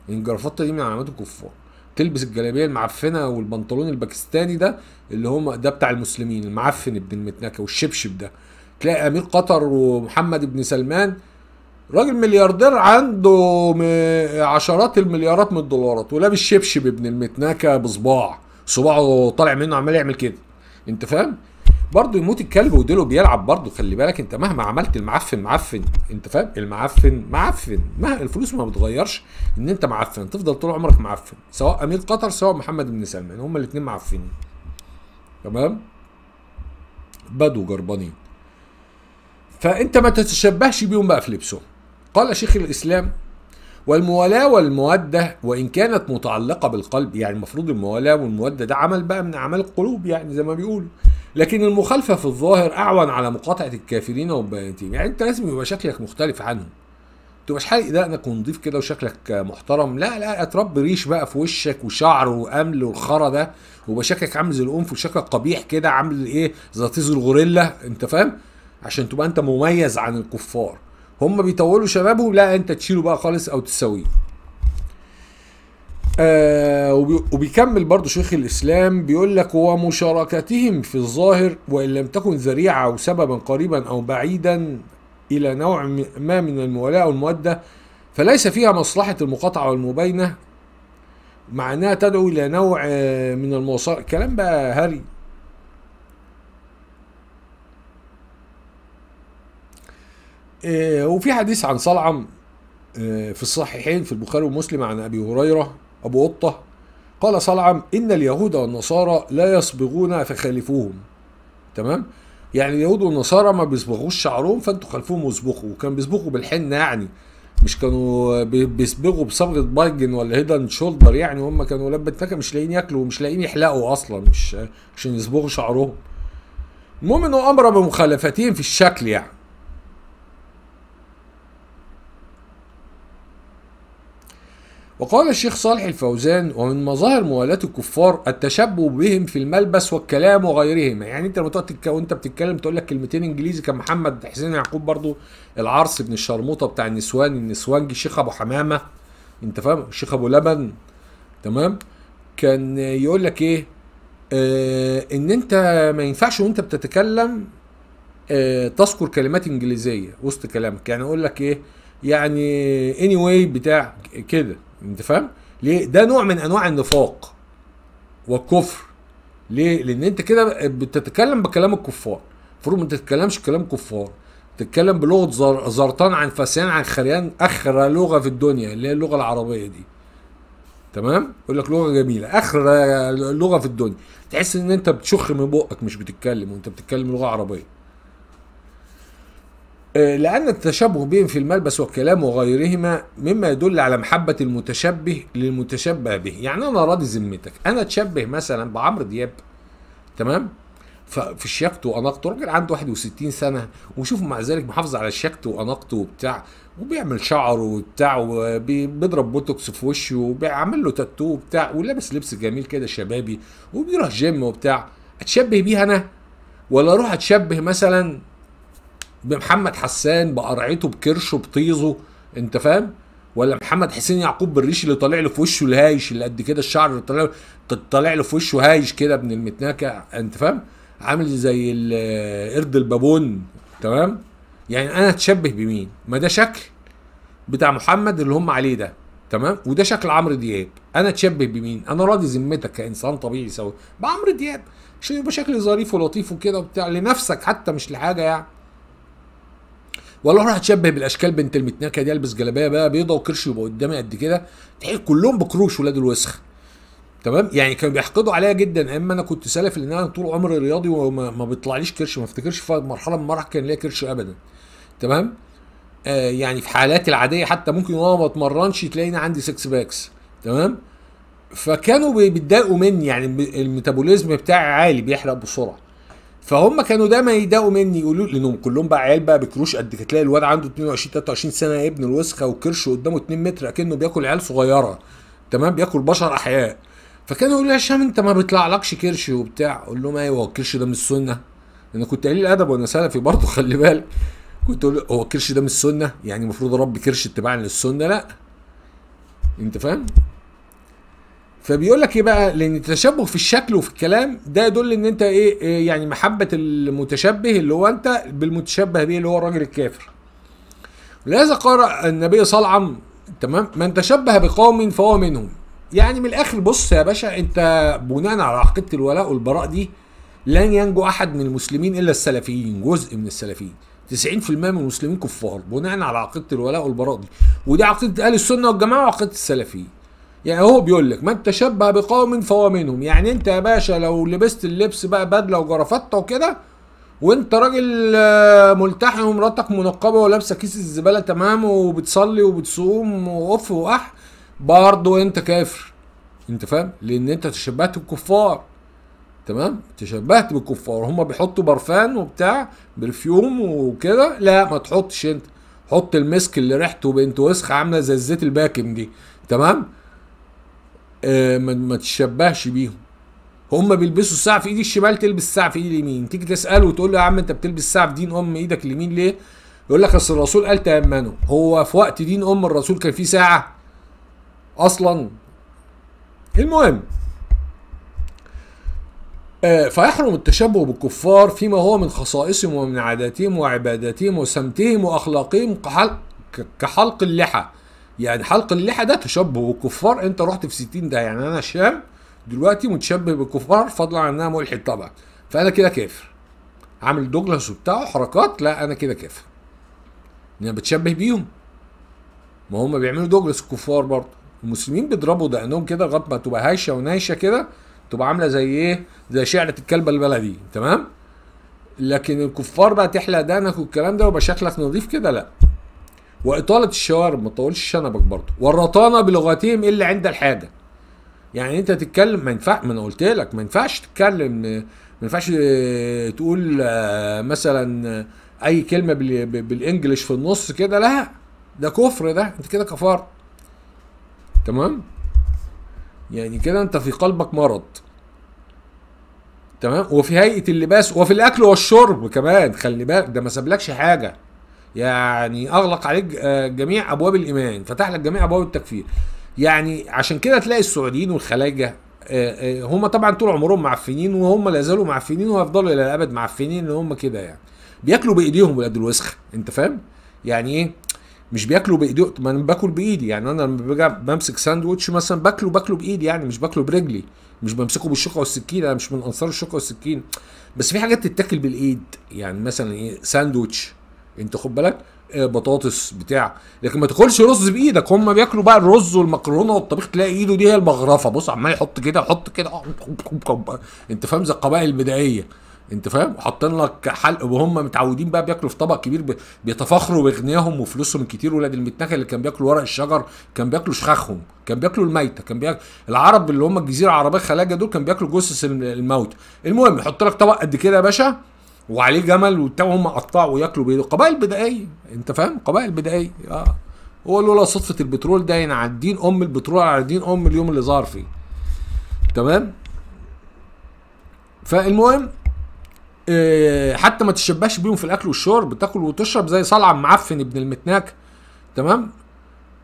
يعني الجرافطه دي من علامات الكفار تلبس الجلابيه المعفنه والبنطلون الباكستاني ده اللي هم ده بتاع المسلمين المعفن ابن المتنكه والشبشب ده تلاقي امير قطر ومحمد بن سلمان راجل ملياردير عنده عشرات المليارات من الدولارات ولابس شبشب ابن المتنكه بصباع صباعه طالع منه عمال يعمل كده انت فاهم برضه يموت الكلب وديله بيلعب برضه خلي بالك انت مهما عملت المعفن معفن انت فاهم المعفن معفن ما الفلوس ما بتغيرش ان انت معفن تفضل طول عمرك معفن سواء امير قطر سواء محمد بن سلمان هما الاثنين معفنين تمام بدو جربانين فانت ما تتشبهش بيهم بقى في لبسهم قال شيخ الاسلام والموالاه والموده وان كانت متعلقه بالقلب يعني المفروض الموالاه والموده ده عمل بقى من اعمال القلوب يعني زي ما بيقولوا لكن المخالفه في الظاهر اعون على مقاطعه الكافرين وبيانتهم يعني انت لازم يبقى شكلك مختلف عنهم تبقاش حالق دقنك ونضيف كده وشكلك محترم لا لا اترب ريش بقى في وشك وشعر وامل والخرا ده ويبقى شكلك عامل زي الانف وشكلك قبيح كده عامل ايه زي الغوريلا انت فاهم عشان تبقى انت مميز عن الكفار هم بيطولوا شبابهم لا انت تشيله بقى خالص او تساويه آه وبيكمل برضه شيخ الإسلام بيقول لك ومشاركتهم في الظاهر وإن لم تكن ذريعة أو سببا قريبا أو بعيدا إلى نوع ما من الموالاة أو المودة فليس فيها مصلحة المقاطعة والمباينة مع انها تدعو الى نوع آه، من المواصله كلام بقى هري آه، وفي حديث عن صلعم آه، في الصحيحين في البخاري ومسلم عن ابي هريره أبو قطة قال صلعم إن اليهود والنصارى لا يصبغون فخالفوهم تمام يعني اليهود والنصارى ما بيصبغوش شعرهم فانتوا خلفوهم واصبغوا وكان بيصبغوا بالحنة يعني مش كانوا بيصبغوا بصبغة بايجن ولا هيدن شولدر يعني هم كانوا لبة فاكهة مش لاقيين ياكلوا ومش لاقيين يحلقوا أصلا مش عشان يصبغوا شعرهم المهم إنه أمر بمخالفتهم في الشكل يعني وقال الشيخ صالح الفوزان ومن مظاهر موالاة الكفار التشبه بهم في الملبس والكلام وغيرهم يعني انت لما تقعد وانت بتتكلم تقول لك كلمتين انجليزي كان محمد حسين يعقوب برضو العرس بن الشرموطه بتاع النسوان النسوانجي الشيخ ابو حمامه انت فاهم الشيخ ابو لبن تمام كان يقول لك ايه آه ان انت ما ينفعش وانت بتتكلم آه تذكر كلمات انجليزيه وسط كلامك يعني اقول لك ايه يعني اني anyway بتاع كده انت فاهم ليه ده نوع من انواع النفاق والكفر ليه لان انت كده بتتكلم بكلام الكفار المفروض ما تتكلمش كلام كفار تتكلم بلغه زرطان عن فسيان عن خريان اخر لغه في الدنيا اللي هي اللغه العربيه دي تمام يقول لك لغه جميله اخر لغه في الدنيا تحس ان انت بتشخ من بقك مش بتتكلم وانت بتتكلم لغه عربيه آه، لأن التشابه بهم في الملبس والكلام وغيرهما مما يدل على محبة المتشبه للمتشبه به يعني أنا راضي ذمتك أنا أتشبه مثلا بعمرو دياب تمام ففي شياكته وأناقته راجل عنده 61 سنة وشوف مع ذلك محافظ على شياكته وأناقته وبتاع وبيعمل شعره وبتاع وبيضرب بوتوكس في وشه وبيعمل له تاتو وبتاع ولابس لبس جميل كده شبابي وبيروح جيم وبتاع أتشبه بيه أنا ولا أروح أتشبه مثلا بمحمد حسان بقرعته بكرشه بطيزه انت فاهم ولا محمد حسين يعقوب بالريش اللي طالع له في وشه الهايش اللي قد كده الشعر اللي طالع طالع له في وشه هايش كده من المتناكه انت فاهم عامل زي قرد البابون تمام يعني انا اتشبه بمين ما ده شكل بتاع محمد اللي هم عليه ده تمام وده شكل عمرو دياب انا اتشبه بمين انا راضي ذمتك كانسان طبيعي سوي بعمرو دياب عشان يبقى شكلي ظريف ولطيف وكده وبتاع لنفسك حتى مش لحاجه يعني ولا راح اتشبه بالاشكال بنت المتناكه دي البس جلابيه بقى بيضه وكرش يبقى قدامي قد كده تحس كلهم بكروش ولاد الوسخ تمام يعني كانوا بيحقدوا عليا جدا اما انا كنت سلف لان انا طول عمري رياضي وما ما بيطلعليش كرش ما افتكرش في مرحله من المراحل كان ليا كرش ابدا تمام آه يعني في حالات العاديه حتى ممكن وانا ما بتمرنش تلاقيني عندي سكس باكس تمام فكانوا بيتضايقوا مني يعني الميتابوليزم بتاعي عالي بيحرق بسرعه فهم كانوا دايما يضايقوا مني يقولوا لانهم كلهم بقى عيال بقى بكروش قد كده تلاقي الواد عنده 22 23 سنه يا ابن الوسخه وكرش قدامه 2 متر اكنه بياكل عيال صغيره تمام بياكل بشر احياء فكانوا يقولوا لي هشام انت ما بيطلعلكش كرش وبتاع اقول لهم ايوه الكرش ده من السنه انا كنت قليل ادب وانا سلفي برضه [LAUGHS] خلي بالك كنت اقول هو الكرش ده من السنه يعني المفروض اربي كرش اتباعا للسنه لا انت فاهم فبيقول لك ايه بقى لان التشبه في الشكل وفي الكلام ده يدل ان انت ايه, إيه يعني محبه المتشبه اللي هو انت بالمتشبه به اللي هو الراجل الكافر لهذا قال النبي صلعم تمام من تشبه بقوم فهو منهم يعني من الاخر بص يا باشا انت بناء على عقيده الولاء والبراء دي لن ينجو احد من المسلمين الا السلفيين جزء من السلفيين 90% من المسلمين كفار بناء على عقيده الولاء والبراء دي ودي عقيده اهل السنه والجماعه وعقيده السلفيين يعني هو بيقول لك من تشبه بقوم فهو منهم يعني انت يا باشا لو لبست اللبس بقى بدله وجرافته وكده وانت راجل آه، ملتحم ومراتك منقبه ولابسه كيس الزباله تمام وبتصلي وبتصوم واف واح برضه انت كافر انت فاهم لان انت تشبهت بالكفار تمام تشبهت بالكفار هما بيحطوا برفان وبتاع برفيوم وكده لا ما تحطش انت حط المسك اللي ريحته بنت وسخه عامله زي الزيت الباكم دي تمام آه ما تشبهش بيهم هم بيلبسوا الساعه في ايد الشمال تلبس الساعه في ايد اليمين تيجي تساله وتقول له يا عم انت بتلبس الساعه في دين ام ايدك اليمين ليه يقول لك اصل الرسول قال تامنه هو في وقت دين ام الرسول كان فيه ساعه اصلا المهم آه، فيحرم التشبه بالكفار فيما هو من خصائصهم ومن عاداتهم وعباداتهم وسمتهم واخلاقهم كحلق, كحلق اللحى يعني حلق اللحى ده تشبه بالكفار انت رحت في 60 ده يعني انا شام دلوقتي متشبه بالكفار فضلا عن انها ملحد طبعا فانا كده كافر عامل دوجلاس وبتاعه حركات لا انا كده كافر انا يعني بتشبه بيهم ما هم بيعملوا دوجلاس الكفار برضه المسلمين بيضربوا دقنهم كده لغايه ما تبقى هايشه ونايشه كده تبقى عامله زي ايه زي شعره الكلبه البلدي تمام لكن الكفار بقى تحلق دقنك والكلام ده ويبقى شكلك نظيف كده لا واطاله الشوارب ما تطولش شنبك برضه والرطانه بلغتهم الا عند الحاجه يعني انت تتكلم ما ينفع ما انا قلت لك ما ينفعش تتكلم ما ينفعش تقول آه، مثلا اي كلمه بالانجلش في النص كده لا ده كفر ده انت كده كفرت تمام يعني كده انت في قلبك مرض تمام وفي هيئه اللباس وفي الاكل والشرب كمان خلي بالك ده ما سابلكش حاجه يعني اغلق عليك آه، جميع ابواب الايمان فتح لك جميع ابواب التكفير يعني عشان كده تلاقي السعوديين والخلاجه آه، آه، هم طبعا طول عمرهم معفنين وهم لا زالوا معفنين وهيفضلوا الى الابد معفنين ان هم كده يعني بياكلوا بايديهم ولاد الوسخ انت فاهم يعني ايه مش بياكلوا بايديهم ما انا باكل بايدي يعني انا لما بمسك ساندوتش مثلا باكله باكله بايدي يعني مش باكله برجلي مش بمسكه بالشوكه والسكين انا مش من انصار الشوكه والسكين بس في حاجات تتاكل بالايد يعني مثلا ايه ساندوتش انت خد بالك آه، بطاطس بتاع لكن ما تاكلش رز بايدك هم بياكلوا بقى الرز والمكرونه والطبيخ تلاقي ايده دي هي المغرفه بص عمال يحط كده يحط كده انت فاهم زي القبائل البدائيه انت فاهم حاطين لك حلق وهم متعودين بقى بياكلوا في طبق كبير بيتفاخروا باغنياهم وفلوسهم كتير ولاد المتنخل اللي كان بياكلوا ورق الشجر كان بياكلوا شخاخهم كان بياكلوا الميته كان بياكل العرب اللي هم الجزيره العربيه خلاجه دول كان بياكلوا جثث الموت المهم يحط لك طبق قد كده يا باشا وعليه جمل وبتاع وهم قطعوا وياكلوا بيده قبائل بدائيه انت فاهم قبائل بدائيه اه هو لولا صدفه البترول ده على الدين ام البترول على الدين ام اليوم اللي ظهر فيه تمام فالمهم اه حتى ما تشبهش بيهم في الاكل والشرب بتاكل وتشرب زي صلع معفن ابن المتناك تمام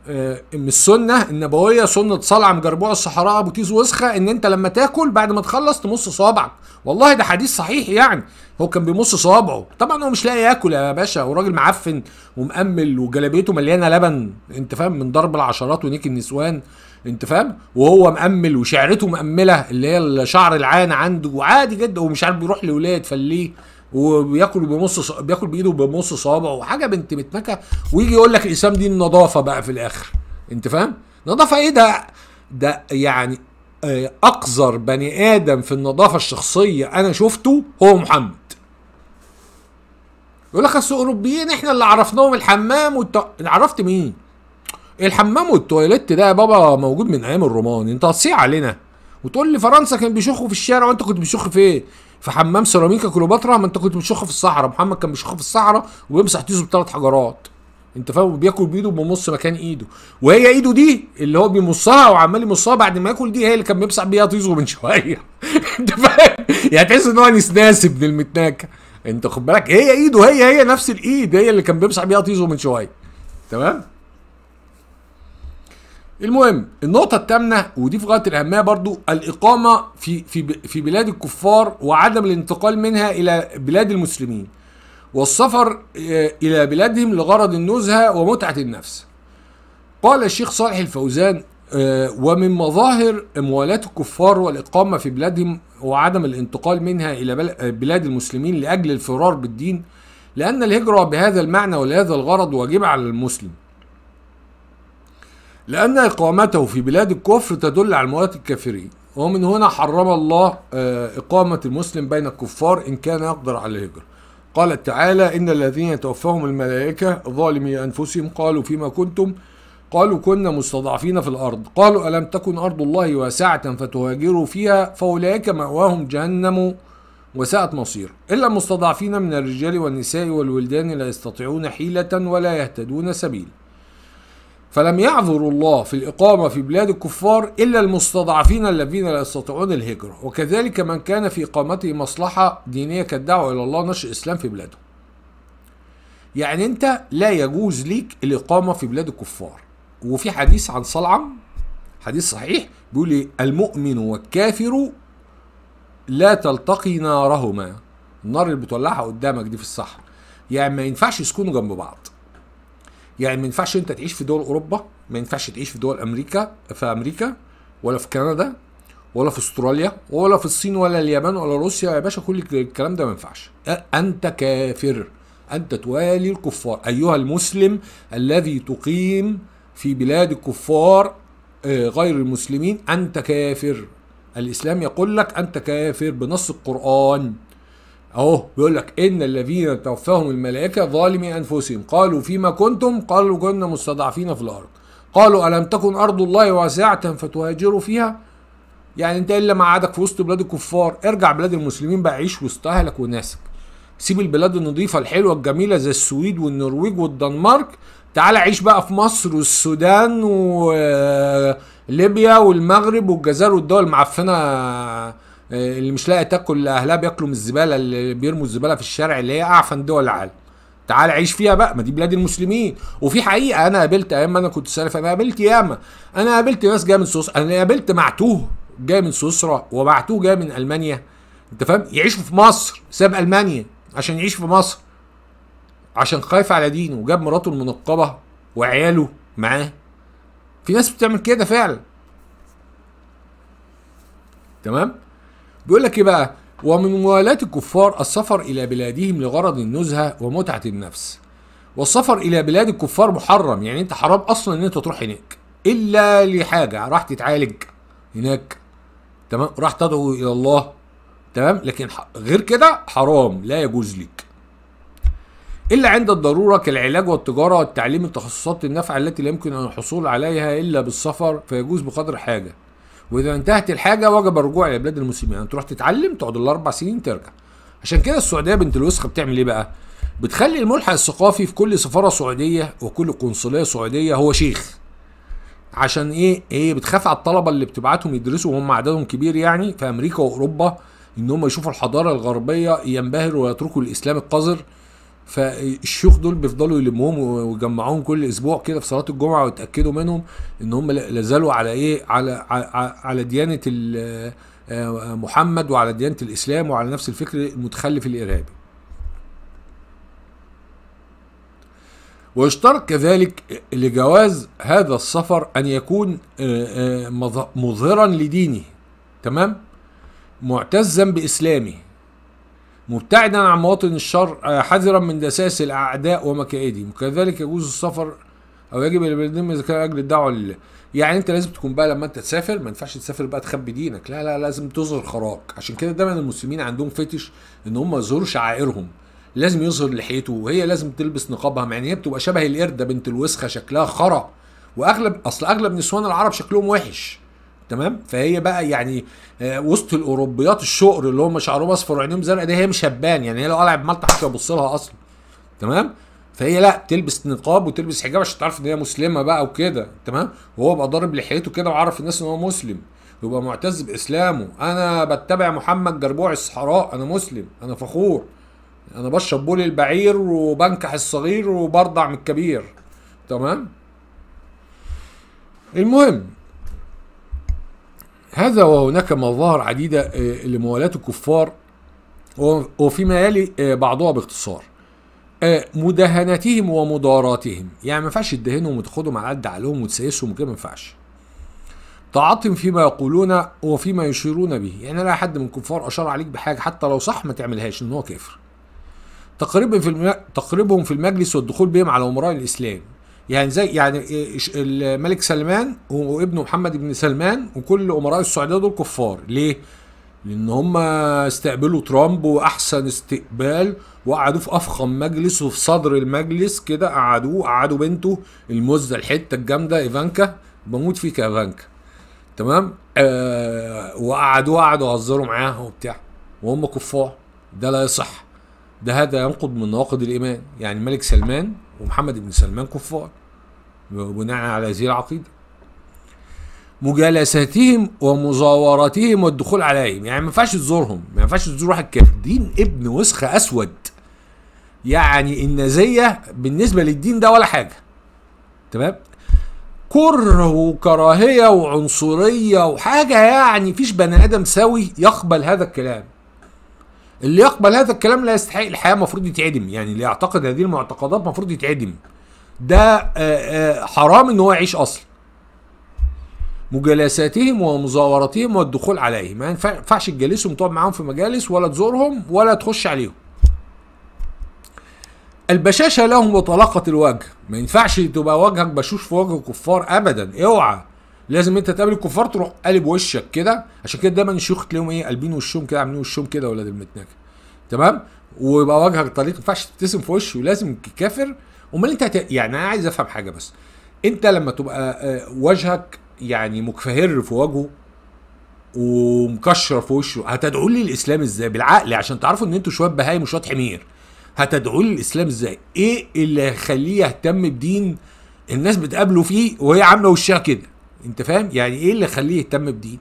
آه، من السنه النبويه سنه صلع مجربوع الصحراء ابو تيز وسخه ان انت لما تاكل بعد ما تخلص تمص صوابعك والله ده حديث صحيح يعني هو كان بيمص صوابعه طبعا هو مش لاقي ياكل يا باشا وراجل معفن ومأمل وجلابيته مليانه لبن انت فاهم من ضرب العشرات ونيك النسوان انت فاهم وهو مأمل وشعرته مأمله اللي هي الشعر العان عنده وعادي جدا ومش عارف بيروح لولاد فليه وبياكل بنص بياكل بايده بنص صابعه وحاجه بنت متنكه ويجي يقول لك اسام دي النظافه بقى في الاخر انت فاهم نظافه ايه ده ده يعني آه، اقذر بني ادم في النظافه الشخصيه انا شفته هو محمد يقول لك اصل اوروبيين احنا اللي عرفناهم الحمام والت... عرفت مين الحمام والتواليت ده يا بابا موجود من ايام الرومان انت هتصيع علينا وتقول لي فرنسا كان بيشخوا في الشارع وانت كنت بتشخ في ايه في حمام سيراميكا كليوباترا ما انت كنت بتشخ في الصحراء محمد كان بيشخ في الصحراء وبيمسح تيزو بثلاث حجرات انت فاهم بياكل بايده وبيمص مكان ايده وهي ايده دي اللي هو بيمصها وعمال يمصها بعد ما ياكل دي هي اللي كان بيمسح بيها تيزو من [LAUGHS] شويه انت فاهم يعني تحس ان هو نسناس ابن المتناكه انت خد بالك هي ايده هي هي نفس الايد هي اللي كان بيمسح بيها تيزو من شويه تمام المهم النقطة الثامنة ودي في غاية الأهمية برضو الإقامة في في في بلاد الكفار وعدم الانتقال منها إلى بلاد المسلمين والسفر آه، إلى بلادهم لغرض النزهة ومتعة النفس. قال الشيخ صالح الفوزان آه، ومن مظاهر موالاة الكفار والإقامة في بلادهم وعدم الانتقال منها إلى آه، بلاد المسلمين لأجل الفرار بالدين لأن الهجرة بهذا المعنى ولهذا الغرض واجبة على المسلم لأن إقامته في بلاد الكفر تدل على موات الكافرين ومن هنا حرم الله آه، إقامة المسلم بين الكفار إن كان يقدر على الهجرة قال تعالى إن الذين توفاهم الملائكة ظالمي أنفسهم قالوا فيما كنتم قالوا كنا مستضعفين في الأرض قالوا ألم تكن أرض الله واسعة فتهاجروا فيها فأولئك مأواهم جهنم وساءت مصير إلا مستضعفين من الرجال والنساء والولدان لا يستطيعون حيلة ولا يهتدون سبيلا فلم يعذر الله في الإقامة في بلاد الكفار إلا المستضعفين الذين لا يستطيعون الهجرة وكذلك من كان في إقامته مصلحة دينية كالدعوة إلى الله نشر الإسلام في بلاده يعني أنت لا يجوز ليك الإقامة في بلاد الكفار وفي حديث عن صلعم حديث صحيح بيقول المؤمن والكافر لا تلتقي نارهما النار اللي بتولعها قدامك دي في الصحراء يعني ما ينفعش يسكنوا جنب بعض يعني ما ينفعش انت تعيش في دول اوروبا ما ينفعش تعيش في دول امريكا في امريكا ولا في كندا ولا في استراليا ولا في الصين ولا اليابان ولا روسيا يا باشا كل الكلام ده ما ينفعش انت كافر انت توالي الكفار ايها المسلم الذي تقيم في بلاد الكفار آه، غير المسلمين انت كافر الاسلام يقول لك انت كافر بنص القران اهو بيقول لك ان الذين توفاهم الملائكه ظالمي انفسهم قالوا فيما كنتم قالوا كنا مستضعفين في الارض قالوا الم تكن ارض الله واسعه فتهاجروا فيها يعني انت الا ما عادك في وسط بلاد الكفار ارجع بلاد المسلمين بقى عيش وسط اهلك وناسك سيب البلاد النظيفه الحلوه الجميله زي السويد والنرويج والدنمارك تعال عيش بقى في مصر والسودان وليبيا آه، والمغرب والجزائر والدول المعفنه آه، اللي مش لاقي تاكل اهلها بياكلوا من الزباله اللي بيرموا الزباله في الشارع اللي هي اعفن دول العالم تعال عيش فيها بقى ما دي بلاد المسلمين وفي حقيقه انا قابلت ايام ما انا كنت سالف انا قابلت ياما انا قابلت ناس جايه من سويسرا انا قابلت معتوه جاي من سويسرا ومعتوه جاي من المانيا انت فاهم يعيشوا في مصر ساب المانيا عشان يعيش في مصر عشان خايف على دينه وجاب مراته المنقبه وعياله معاه في ناس بتعمل كده فعلا تمام بيقول لك ايه بقى ومن موالاه الكفار السفر الى بلادهم لغرض النزهه ومتعه النفس والسفر الى بلاد الكفار محرم يعني انت حرام اصلا ان انت تروح هناك الا لحاجه راح تتعالج هناك تمام راح تدعو الى الله تمام لكن غير كده حرام لا يجوز لك الا عند الضروره كالعلاج والتجاره والتعليم التخصصات النافعه التي لا يمكن الحصول عليها الا بالسفر فيجوز بقدر حاجه واذا انتهت الحاجه وجب الرجوع الى بلاد المسلمين يعني تروح تتعلم تقعد الاربع سنين ترجع عشان كده السعوديه بنت الوسخه بتعمل ايه بقى بتخلي الملحق الثقافي في كل سفاره سعوديه وكل قنصليه سعوديه هو شيخ عشان ايه ايه بتخاف على الطلبه اللي بتبعتهم يدرسوا وهم عددهم كبير يعني في امريكا واوروبا ان هم يشوفوا الحضاره الغربيه ينبهروا ويتركوا الاسلام القذر فالشيوخ دول بيفضلوا يلموهم ويجمعوهم كل اسبوع كده في صلاه الجمعه ويتاكدوا منهم ان هم لا زالوا على ايه على على, على ديانه آه، آه، محمد وعلى ديانه الاسلام وعلى نفس الفكر المتخلف الارهابي ويشترط كذلك لجواز هذا السفر ان يكون آه، مظهرا لدينه تمام معتزا باسلامه مبتعدا عن مواطن الشر آه، حذرا من دساس الاعداء ومكائدهم وكذلك يجوز السفر او يجب ان اذا كان اجل الدعوه لله يعني انت لازم تكون بقى لما انت تسافر ما ينفعش تسافر بقى تخبي دينك لا لا لازم تظهر خراك عشان كده دايما المسلمين عندهم فتش ان هم يظهروا شعائرهم لازم يظهر لحيته وهي لازم تلبس نقابها مع ان هي بتبقى شبه القرده بنت الوسخه شكلها خرا واغلب اصل اغلب نسوان العرب شكلهم وحش تمام فهي بقى يعني آه، وسط الاوروبيات الشقر اللي هم شعرهم اصفر وعينيهم زرقاء دي هي مش هبان يعني هي لو قلعت مالطا حتى يبص لها اصلا تمام فهي لا تلبس نقاب وتلبس حجاب عشان تعرف ان هي مسلمه بقى وكده تمام وهو بقى ضارب لحيته كده وعرف الناس ان هو مسلم يبقى معتز باسلامه انا بتبع محمد جربوع الصحراء انا مسلم انا فخور انا بشرب بول البعير وبنكح الصغير وبرضع من الكبير تمام المهم هذا وهناك مظاهر عديدة آه، لموالاة الكفار وفيما يلي آه، بعضها باختصار آه، مداهنتهم ومداراتهم يعني ما ينفعش تدهنهم وتاخدهم على قد عليهم وتسيسهم وكده ما ينفعش تعاطم فيما يقولون وفيما يشيرون به يعني لا حد من الكفار اشار عليك بحاجه حتى لو صح ما تعملهاش ان هو كافر تقريبا في الم... تقريبهم في المجلس والدخول بهم على امراء الاسلام يعني زي يعني إيه، الملك سلمان وابنه محمد بن سلمان وكل امراء السعوديه دول كفار ليه لان هم استقبلوا ترامب واحسن استقبال وقعدوه في افخم مجلس وفي صدر المجلس كده قعدوه قعدوا بنته المزه الحته الجامده ايفانكا بموت فيك يا ايفانكا تمام آه وقعدوه قعدوا يهزروا معاها وبتاع وهم كفار ده لا يصح ده هذا ينقض من نواقض الايمان يعني الملك سلمان ومحمد بن سلمان كفار بناء على هذه العقيده مجالساتهم ومزاورتهم والدخول عليهم يعني ما ينفعش تزورهم ما ينفعش تزور واحد كافر دين ابن وسخ اسود يعني النازيه بالنسبه للدين ده ولا حاجه تمام كره وكراهيه وعنصريه وحاجه يعني فيش بني ادم سوي يقبل هذا الكلام اللي يقبل هذا الكلام لا يستحق الحياه المفروض يتعدم يعني اللي يعتقد هذه المعتقدات المفروض يتعدم ده آه، آه، حرام ان هو يعيش اصلا مجالساتهم ومزاورتهم والدخول عليهم ما ينفعش تجالسهم تقعد معاهم في مجالس ولا تزورهم ولا تخش عليهم البشاشه لهم وطلاقه الوجه ما ينفعش تبقى وجهك بشوش في وجه الكفار ابدا اوعى لازم انت تقابل الكفار تروح قالب وشك كده عشان كده دايما الشيوخ تلاقيهم ايه قلبين وشهم كده عاملين وشهم كده ولاد المتناك تمام ويبقى وجهك طريق ما ينفعش تبتسم في وشه لازم كافر امال انت هت... يعني انا عايز افهم حاجه بس انت لما تبقى آه، وجهك يعني مكفهر في وجهه ومكشر في وشه هتدعوا لي الاسلام ازاي بالعقل عشان تعرفوا ان انتوا شويه بهايم وشويه حمير هتدعوا لي الاسلام ازاي ايه اللي هيخليه يهتم بدين الناس بتقابله فيه وهي عامله وشها كده انت فاهم يعني ايه اللي يخليه يهتم بدين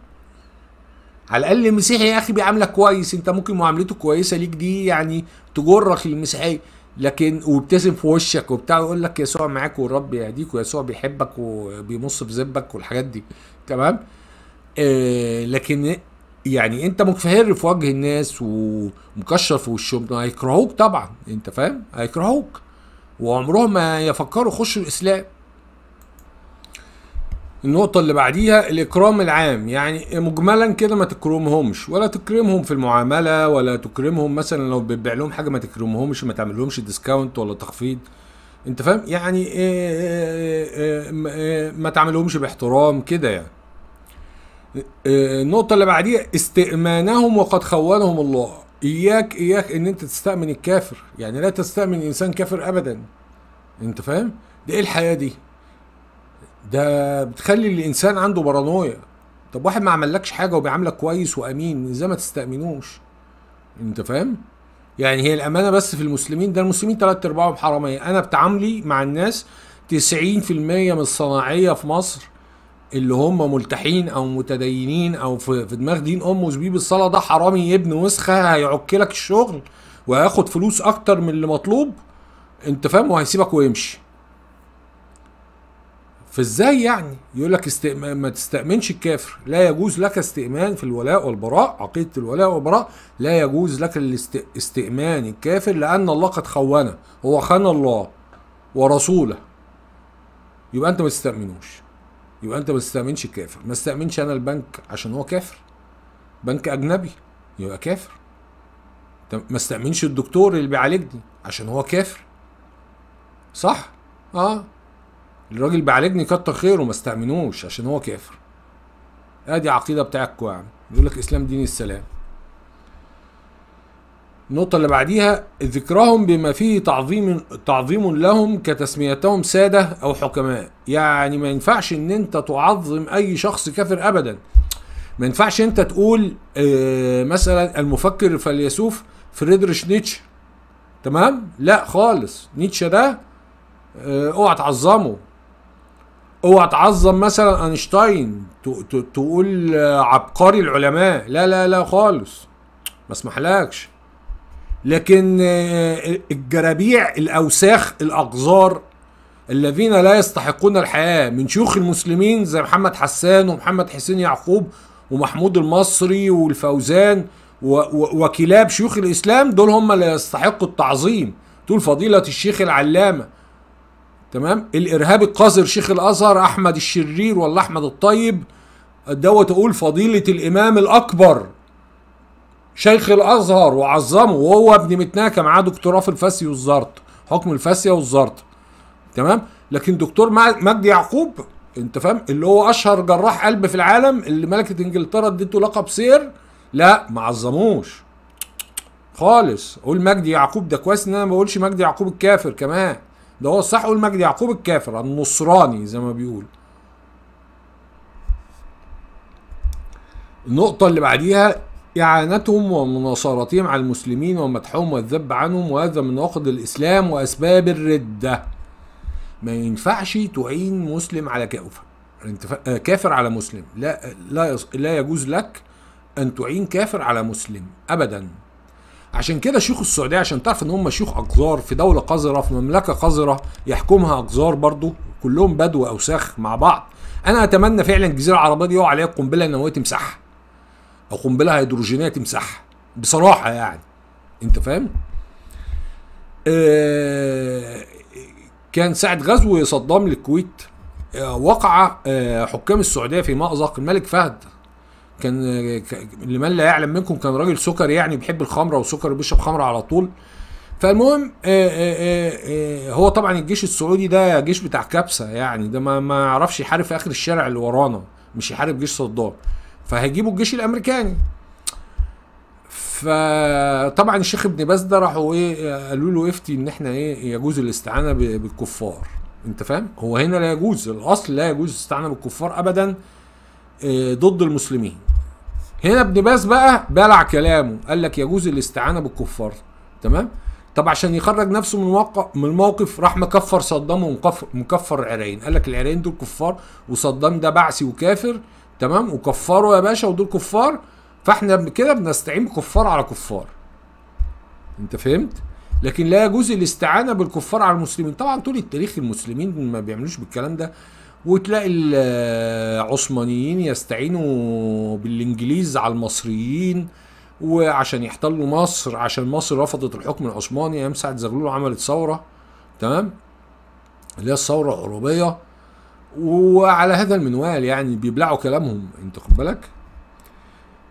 على الاقل المسيحي يا اخي بيعاملك كويس انت ممكن معاملته كويسه ليك دي يعني تجرك للمسيحيه لكن وبتسم في وشك وبتاع ويقول لك يسوع معاك والرب يهديك ويسوع بيحبك وبيمص في ذنبك والحاجات دي تمام آه لكن يعني انت مكفهر في وجه الناس ومكشر في وشهم هيكرهوك طبعا انت فاهم هيكرهوك وعمرهم ما يفكروا يخشوا الاسلام النقطة اللي بعديها الإكرام العام يعني مجملا كده ما تكرمهمش ولا تكرمهم في المعاملة ولا تكرمهم مثلا لو بتبيع لهم حاجة ما تكرمهمش ما تعملهمش ديسكاونت ولا تخفيض أنت فاهم يعني إيه, إيه،, إيه،, إيه، ما تعملهمش باحترام كده يعني النقطة اللي بعديها استئمانهم وقد خونهم الله إياك إياك إن أنت تستأمن الكافر يعني لا تستأمن إنسان كافر أبدا أنت فاهم؟ ده إيه الحياة دي؟ ده بتخلي الانسان عنده بارانويا طب واحد ما عملكش حاجه وبيعاملك كويس وامين ازاي ما تستامنوش انت فاهم يعني هي الامانه بس في المسلمين ده المسلمين ثلاث ارباعهم حراميه انا بتعاملي مع الناس 90% من الصناعيه في مصر اللي هم ملتحين او متدينين او في, دماغ دين امه وزبيب الصلاه ده حرامي ابن وسخه هيعك لك الشغل وهياخد فلوس اكتر من اللي مطلوب انت فاهم وهيسيبك ويمشي فازاي يعني يقول لك استئم... ما تستأمنش الكافر لا يجوز لك استئمان في الولاء والبراء عقيدة الولاء والبراء لا يجوز لك الاست... الكافر لأن الله قد خونه هو خان الله ورسوله يبقى أنت ما تستأمنوش يبقى أنت ما تستأمنش الكافر ما استأمنش أنا البنك عشان هو كافر بنك أجنبي يبقى كافر ما استأمنش الدكتور اللي بيعالجني عشان هو كافر صح؟ اه الراجل بيعالجني كتر خيره ما استأمنوش عشان هو كافر ادي عقيده بتاعتكم يعني بيقول لك اسلام دين السلام النقطة اللي بعديها ذكرهم بما فيه تعظيم تعظيم لهم كتسميتهم سادة أو حكماء، يعني ما ينفعش إن أنت تعظم أي شخص كافر أبدا. ما ينفعش أنت تقول آه، مثلا المفكر الفيلسوف فريدريش نيتشه تمام؟ لا خالص، نيتشه ده آه، اوعى تعظمه اوعى تعظم مثلا اينشتاين تقول عبقري العلماء لا لا لا خالص ما اسمحلكش لكن آه، الجرابيع الاوساخ الاقذار الذين لا يستحقون الحياه من شيوخ المسلمين زي محمد حسان ومحمد حسين يعقوب ومحمود المصري والفوزان وكلاب شيوخ الاسلام دول هم اللي يستحقوا التعظيم دول فضيله الشيخ العلامه تمام الارهاب القذر شيخ الازهر احمد الشرير ولا احمد الطيب دوت اقول فضيله الامام الاكبر شيخ الازهر وعظمه وهو ابن متناكه معاه دكتوراه في الفاسي والزرط حكم الفاسيه والزرط تمام لكن دكتور مجدي يعقوب انت فاهم اللي هو اشهر جراح قلب في العالم اللي ملكه انجلترا اديته لقب سير لا ما عظموش خالص اقول مجدي يعقوب ده كويس ان انا ما بقولش مجدي يعقوب الكافر كمان ده هو الصح والمجد يعقوب الكافر النصراني زي ما بيقول النقطة اللي بعديها إعانتهم ومناصرتهم على المسلمين ومدحهم والذب عنهم وهذا من عقد الإسلام وأسباب الردة ما ينفعش تعين مسلم على كافر آه، كافر على مسلم لا لا لا يجوز لك أن تعين كافر على مسلم أبدا عشان كده شيوخ السعوديه عشان تعرف ان هم شيوخ اقذار في دوله قذره في مملكه قذره يحكمها اقذار برضو كلهم بدو اوساخ مع بعض انا اتمنى فعلا الجزيره العربيه دي يقع عليها قنبله نوويه تمسحها او قنبله هيدروجينيه تمسحها بصراحه يعني انت فاهم آه كان ساعه غزو صدام للكويت آه وقع آه حكام السعوديه في مأزق الملك فهد كان لمن لا يعلم منكم كان راجل سكر يعني بيحب الخمره وسكر وبيشرب خمره على طول فالمهم آه، آه، آه، هو طبعا الجيش السعودي ده جيش بتاع كبسه يعني ده ما ما يعرفش يحارب في اخر الشارع اللي ورانا مش يحارب جيش صدام فهيجيبوا الجيش الامريكاني فطبعا الشيخ ابن باز ده راحوا ايه قالوا له افتي ان احنا ايه يجوز الاستعانه بالكفار انت فاهم هو هنا لا يجوز الاصل لا يجوز الاستعانه بالكفار ابدا ضد المسلمين هنا ابن باز بقى بلع كلامه قال لك يجوز الاستعانه بالكفار تمام طب عشان يخرج نفسه من موقع من الموقف راح مكفر صدام ومكفر مكفر العراقيين قال لك العراقيين دول كفار وصدام ده بعثي وكافر تمام وكفروا يا باشا ودول كفار فاحنا كده بنستعين بكفار على كفار انت فهمت لكن لا يجوز الاستعانه بالكفار على المسلمين طبعا طول التاريخ المسلمين ما بيعملوش بالكلام ده وتلاقي العثمانيين يستعينوا بالانجليز على المصريين وعشان يحتلوا مصر عشان مصر رفضت الحكم العثماني ايام سعد زغلول عملت ثوره تمام اللي هي الثوره الاوروبيه وعلى هذا المنوال يعني بيبلعوا كلامهم انت خد بالك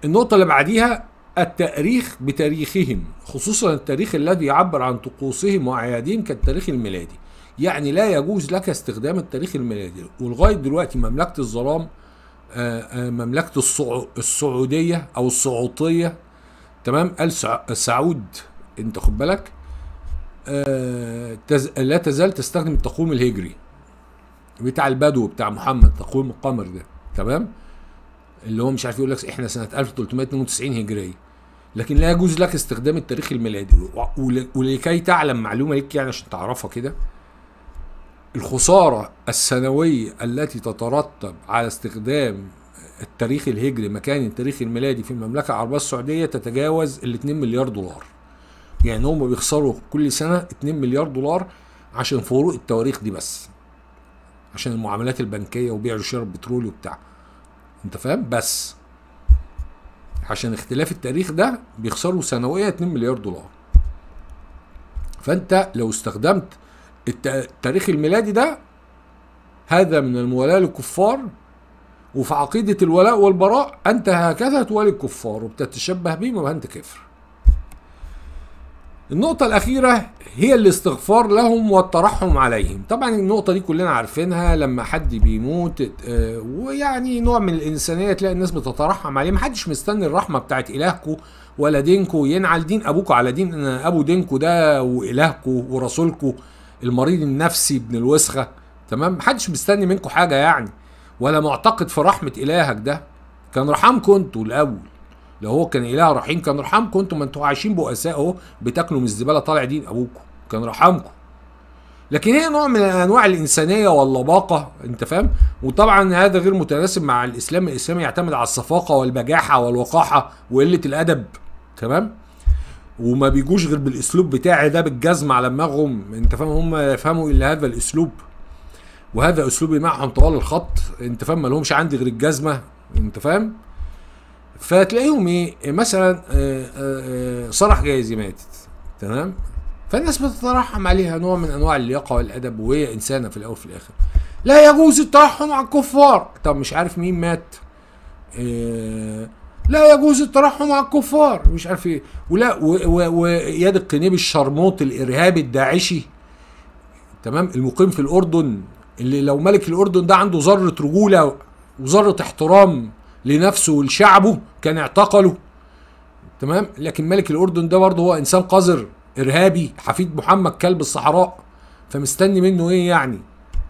النقطه اللي بعديها التاريخ بتاريخهم خصوصا التاريخ الذي يعبر عن طقوسهم واعيادهم كالتاريخ الميلادي يعني لا يجوز لك استخدام التاريخ الميلادي ولغايه دلوقتي مملكه الظلام آه، آه، مملكه السعوديه او السعوطيه تمام قال سعود انت خد بالك آه، لا تزال تستخدم التقويم الهجري بتاع البدو بتاع محمد تقويم القمر ده تمام اللي هو مش عارف يقول لك احنا سنه 1392 هجريه لكن لا يجوز لك استخدام التاريخ الميلادي ولكي تعلم معلومه ليك يعني عشان تعرفها كده الخسارة السنوية التي تترتب على استخدام التاريخ الهجري مكان التاريخ الميلادي في المملكة العربية السعودية تتجاوز ال 2 مليار دولار يعني هم بيخسروا كل سنة 2 مليار دولار عشان فروق التواريخ دي بس عشان المعاملات البنكية وبيع وشراء البترول وبتاع انت فاهم بس عشان اختلاف التاريخ ده بيخسروا سنويا 2 مليار دولار فانت لو استخدمت التاريخ الميلادي ده هذا من الموالاه للكفار وفي عقيدة الولاء والبراء أنت هكذا توالي الكفار وبتتشبه بهم يبقى أنت كافر. النقطة الأخيرة هي الاستغفار لهم والترحم عليهم، طبعا النقطة دي كلنا عارفينها لما حد بيموت آه، ويعني نوع من الإنسانية تلاقي الناس بتترحم عليه، محدش مستني الرحمة بتاعت إلهكم ولا دينكم ينعل دين أبوكم على دين أبو دينكم ده وإلهكم ورسولكم المريض النفسي ابن الوسخه تمام محدش مستني منكم حاجه يعني ولا معتقد في رحمه الهك ده كان رحمكم انتوا الاول لو هو كان اله رحيم كان رحمكم انتوا ما انتوا عايشين بؤساء اهو بتاكلوا من الزباله طالع دين ابوكم كان رحمكم لكن هي نوع من انواع الانسانيه واللباقه انت فاهم وطبعا هذا غير متناسب مع الاسلام الاسلام يعتمد على الصفاقه والبجاحه والوقاحه وقله الادب تمام وما بيجوش غير بالاسلوب بتاعي ده بالجزم على دماغهم انت فاهم هم يفهموا الا هذا الاسلوب وهذا اسلوبي معهم طوال الخط انت فاهم ما لهمش عندي غير الجزمه انت فاهم فتلاقيهم ايه مثلا آه، آه، آه، صلاح جايزي ماتت تمام فالناس بتترحم عليها نوع من انواع اللياقه والادب وهي انسانه في الاول وفي الاخر لا يجوز الترحم على الكفار طب مش عارف مين مات إيه لا يجوز الترحم على الكفار مش عارف ايه ولا وإياد القنيبي الشرموط الارهابي الداعشي تمام المقيم في الاردن اللي لو ملك الاردن ده عنده ذره رجوله وذره احترام لنفسه ولشعبه كان اعتقله تمام لكن ملك الاردن ده برضه هو انسان قذر ارهابي حفيد محمد كلب الصحراء فمستني منه ايه يعني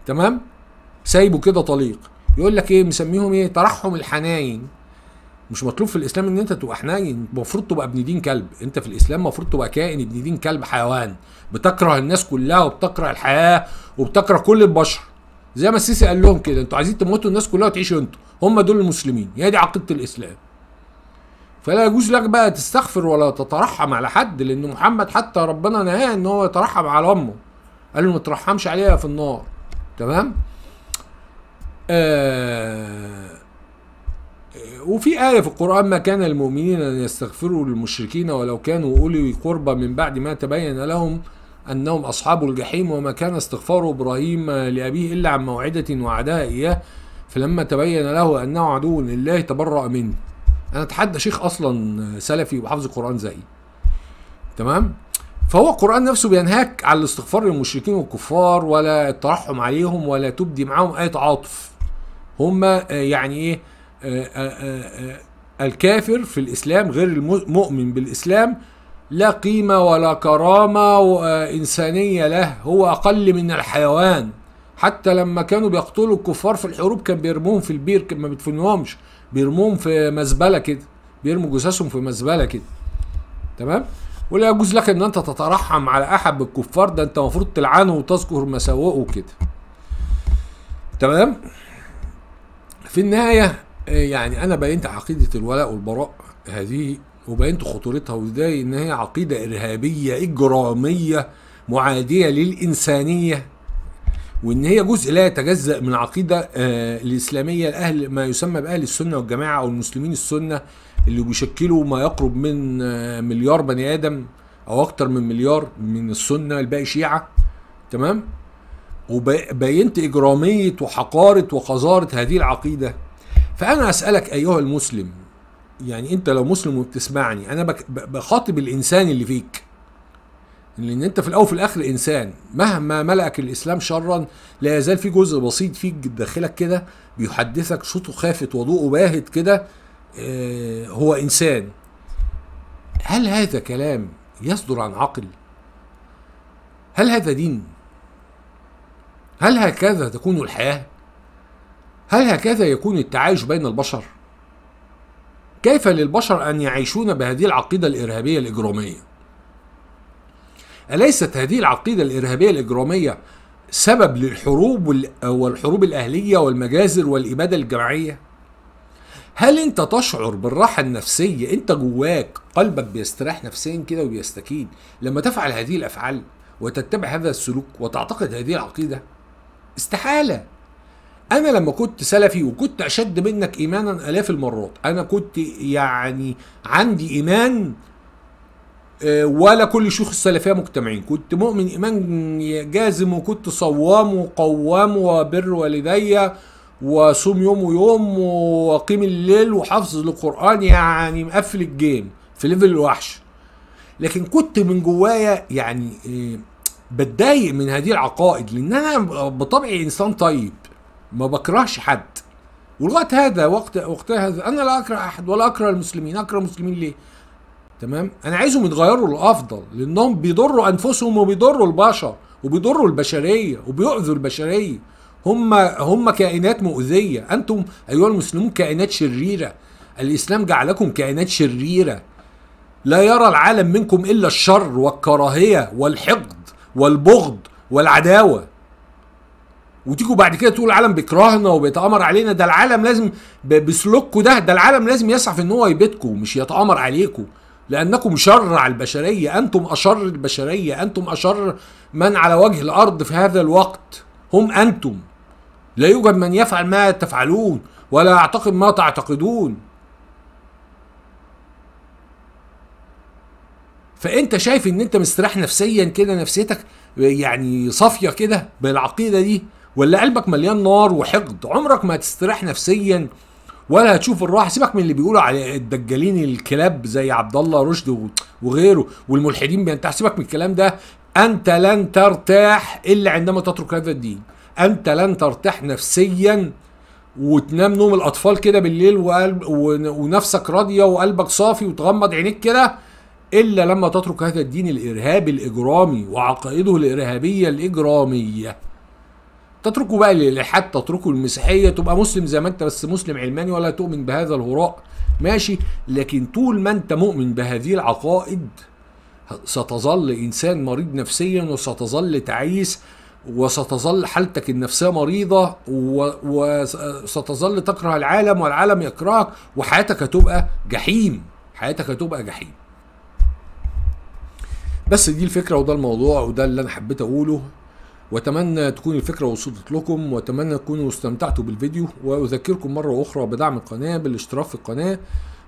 تمام سايبه كده طليق يقول لك ايه مسميهم ايه ترحم الحناين مش مطلوب في الاسلام ان انت تبقى حنين المفروض تبقى ابن دين كلب انت في الاسلام المفروض تبقى كائن ابن دين كلب حيوان بتكره الناس كلها وبتكره الحياه وبتكره كل البشر زي ما السيسي قال لهم كده انتوا عايزين تموتوا الناس كلها وتعيشوا انتوا هم دول المسلمين هي دي عقيده الاسلام فلا يجوز لك بقى تستغفر ولا تترحم على حد لان محمد حتى ربنا نهاه ان هو يترحم على امه قال له ما ترحمش عليها في النار تمام آه وفي آية في القرآن ما كان المؤمنين أن يستغفروا للمشركين ولو كانوا أولي قربى من بعد ما تبين لهم أنهم أصحاب الجحيم وما كان استغفار إبراهيم لأبيه إلا عن موعدة وعدها إياه فلما تبين له أنه عدو لله تبرأ منه أنا أتحدى شيخ أصلا سلفي وحافظ القرآن زيي تمام فهو القرآن نفسه بينهاك على الاستغفار للمشركين والكفار ولا الترحم عليهم ولا تبدي معاهم أي تعاطف هما آه، يعني إيه الكافر في الإسلام غير المؤمن بالإسلام لا قيمة ولا كرامة آه، إنسانية له هو أقل من الحيوان حتى لما كانوا بيقتلوا الكفار في الحروب كان بيرموهم في البير كان ما بيدفنوهمش بيرموهم في مزبلة كده بيرموا جثثهم في مزبلة كده تمام ولا يجوز لك ان انت تترحم على احد بالكفار ده انت المفروض تلعنه وتذكر مساوئه كده تمام في النهايه آه، يعني انا بينت عقيده الولاء والبراء هذه وبينت خطورتها وازاي ان هي عقيده ارهابيه اجراميه معاديه للانسانيه وان هي جزء لا يتجزا من عقيده آه، الاسلاميه الاهل ما يسمى باهل السنه والجماعه او المسلمين السنه اللي بيشكلوا ما يقرب من آه، مليار بني ادم او اكتر من مليار من السنه الباقي شيعه تمام وبينت اجراميه وحقاره وقذاره هذه العقيده فأنا أسألك أيها المسلم يعني أنت لو مسلم وبتسمعني أنا بخاطب الإنسان اللي فيك لأن أنت في الأول وفي الآخر إنسان مهما ملأك الإسلام شرا لا يزال في جزء بسيط فيك داخلك كده بيحدثك صوته خافت وضوءه باهت كده آه هو إنسان هل هذا كلام يصدر عن عقل؟ هل هذا دين؟ هل هكذا تكون الحياه؟ هل هكذا يكون التعايش بين البشر؟ كيف للبشر أن يعيشون بهذه العقيدة الإرهابية الإجرامية؟ أليست هذه العقيدة الإرهابية الإجرامية سبب للحروب والحروب الأهلية والمجازر والإبادة الجماعية؟ هل أنت تشعر بالراحة النفسية أنت جواك قلبك بيستريح نفسيا كده وبيستكين لما تفعل هذه الأفعال وتتبع هذا السلوك وتعتقد هذه العقيدة؟ استحالة انا لما كنت سلفي وكنت اشد منك ايمانا الاف المرات انا كنت يعني عندي ايمان آه، ولا كل شيوخ السلفيه مجتمعين كنت مؤمن ايمان جازم وكنت صوام وقوام وبر والدي وصوم يوم ويوم وقيم الليل وحافظ للقران يعني مقفل الجيم في ليفل الوحش لكن كنت من جوايا يعني آه، بتضايق من هذه العقائد لان انا بطبعي انسان طيب ما بكرهش حد ولغايه هذا وقت وقت هذا انا لا اكره احد ولا اكره المسلمين اكره المسلمين ليه تمام انا عايزهم يتغيروا للافضل لانهم بيضروا انفسهم وبيضروا البشر وبيضروا البشريه وبيؤذوا البشريه هم هم كائنات مؤذيه انتم ايها المسلمون كائنات شريره الاسلام جعلكم كائنات شريره لا يرى العالم منكم الا الشر والكراهيه والحقد والبغض والعداوه وتيجوا بعد كده تقول العالم بيكرهنا وبيتامر علينا ده العالم لازم بسلوكه ده ده العالم لازم يسعى في ان هو يبيدكم مش يتامر عليكم لانكم شر على البشريه انتم اشر البشريه انتم اشر من على وجه الارض في هذا الوقت هم انتم لا يوجد من يفعل ما تفعلون ولا يعتقد ما تعتقدون فانت شايف ان انت مستريح نفسيا كده نفسيتك يعني صافيه كده بالعقيده دي ولا قلبك مليان نار وحقد عمرك ما هتستريح نفسيا ولا هتشوف الراحه سيبك من اللي بيقولوا على الدجالين الكلاب زي عبد الله رشد وغيره والملحدين بينتح سيبك من الكلام ده انت لن ترتاح الا عندما تترك هذا الدين انت لن ترتاح نفسيا وتنام نوم الاطفال كده بالليل وقلب ونفسك راضيه وقلبك صافي وتغمض عينيك كده الا لما تترك هذا الدين الارهابي الاجرامي وعقائده الارهابيه الاجراميه تتركوا بقى الالحاد تتركوا المسيحيه تبقى مسلم زي ما انت بس مسلم علماني ولا تؤمن بهذا الهراء ماشي لكن طول ما انت مؤمن بهذه العقائد ستظل انسان مريض نفسيا وستظل تعيس وستظل حالتك النفسيه مريضه وستظل تكره العالم والعالم يكرهك وحياتك هتبقى جحيم حياتك هتبقى جحيم بس دي الفكره وده الموضوع وده اللي انا حبيت اقوله واتمنى تكون الفكرة وصلت لكم واتمنى تكونوا استمتعتوا بالفيديو واذكركم مرة اخرى بدعم القناة بالاشتراك في القناة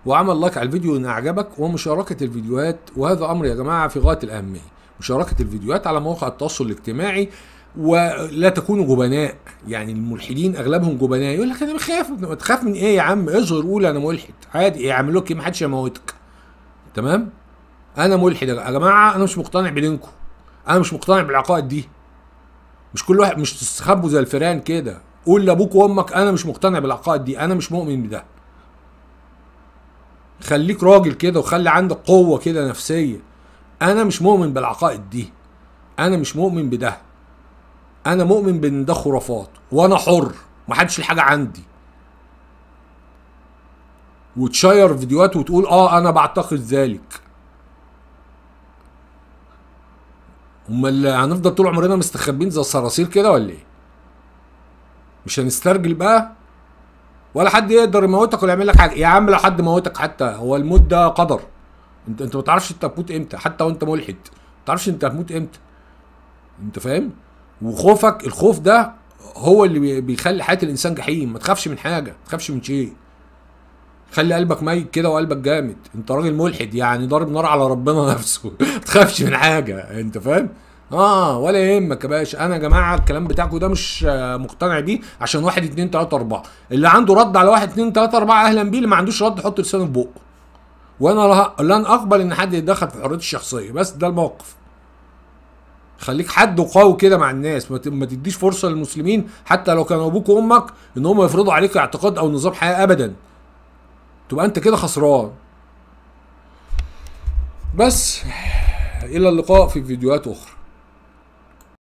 وعمل لايك على الفيديو ان اعجبك ومشاركة الفيديوهات وهذا امر يا جماعة في غاية الاهمية مشاركة الفيديوهات على مواقع التواصل الاجتماعي ولا تكونوا جبناء يعني الملحدين اغلبهم جبناء يقول لك انا بخاف تخاف من ايه يا عم اظهر قول انا ملحد عادي يعملوا إيه، لك إيه؟ ما حدش يموتك تمام انا ملحد يا جماعه انا مش مقتنع بدينكم انا مش مقتنع بالعقائد دي مش كل واحد مش تستخبوا زي الفيران كده قول لابوك وامك انا مش مقتنع بالعقائد دي انا مش مؤمن بده خليك راجل كده وخلي عندك قوه كده نفسيه انا مش مؤمن بالعقائد دي انا مش مؤمن بده انا مؤمن بان ده خرافات وانا حر محدش الحاجه عندي وتشير فيديوهات وتقول اه انا بعتقد ذلك امال هنفضل طول عمرنا مستخبين زي الصراصير كده ولا ايه مش هنسترجل بقى ولا حد يقدر يموتك ولا يعمل لك حاجه يا عم لو حد موتك حتى هو الموت ده قدر انت انت ما تعرفش انت هتموت امتى حتى وانت ملحد ما تعرفش انت هتموت امتى انت فاهم وخوفك الخوف ده هو اللي بيخلي حياه الانسان جحيم ما تخافش من حاجه ما تخافش من شيء خلي قلبك ميت كده وقلبك جامد انت راجل ملحد يعني ضارب نار على ربنا [LAUGHS] نفسه ما تخافش من حاجه انت فاهم اه ولا يهمك يا باشا انا يا جماعه الكلام بتاعكم ده مش مقتنع بيه عشان واحد اتنين تلاته اربعه اللي عنده رد على واحد اتنين تلاته اربعه اهلا بيه اللي ما عندوش رد حط لسانه في بقه وانا لن اقبل ان حد يتدخل في حريتي الشخصيه بس ده الموقف خليك حد وقوي كده مع الناس ما تديش فرصه للمسلمين حتى لو كانوا ابوك وامك ان هم يفرضوا عليك اعتقاد او نظام حياه ابدا تبقى انت كده خسران بس الى اللقاء في فيديوهات اخرى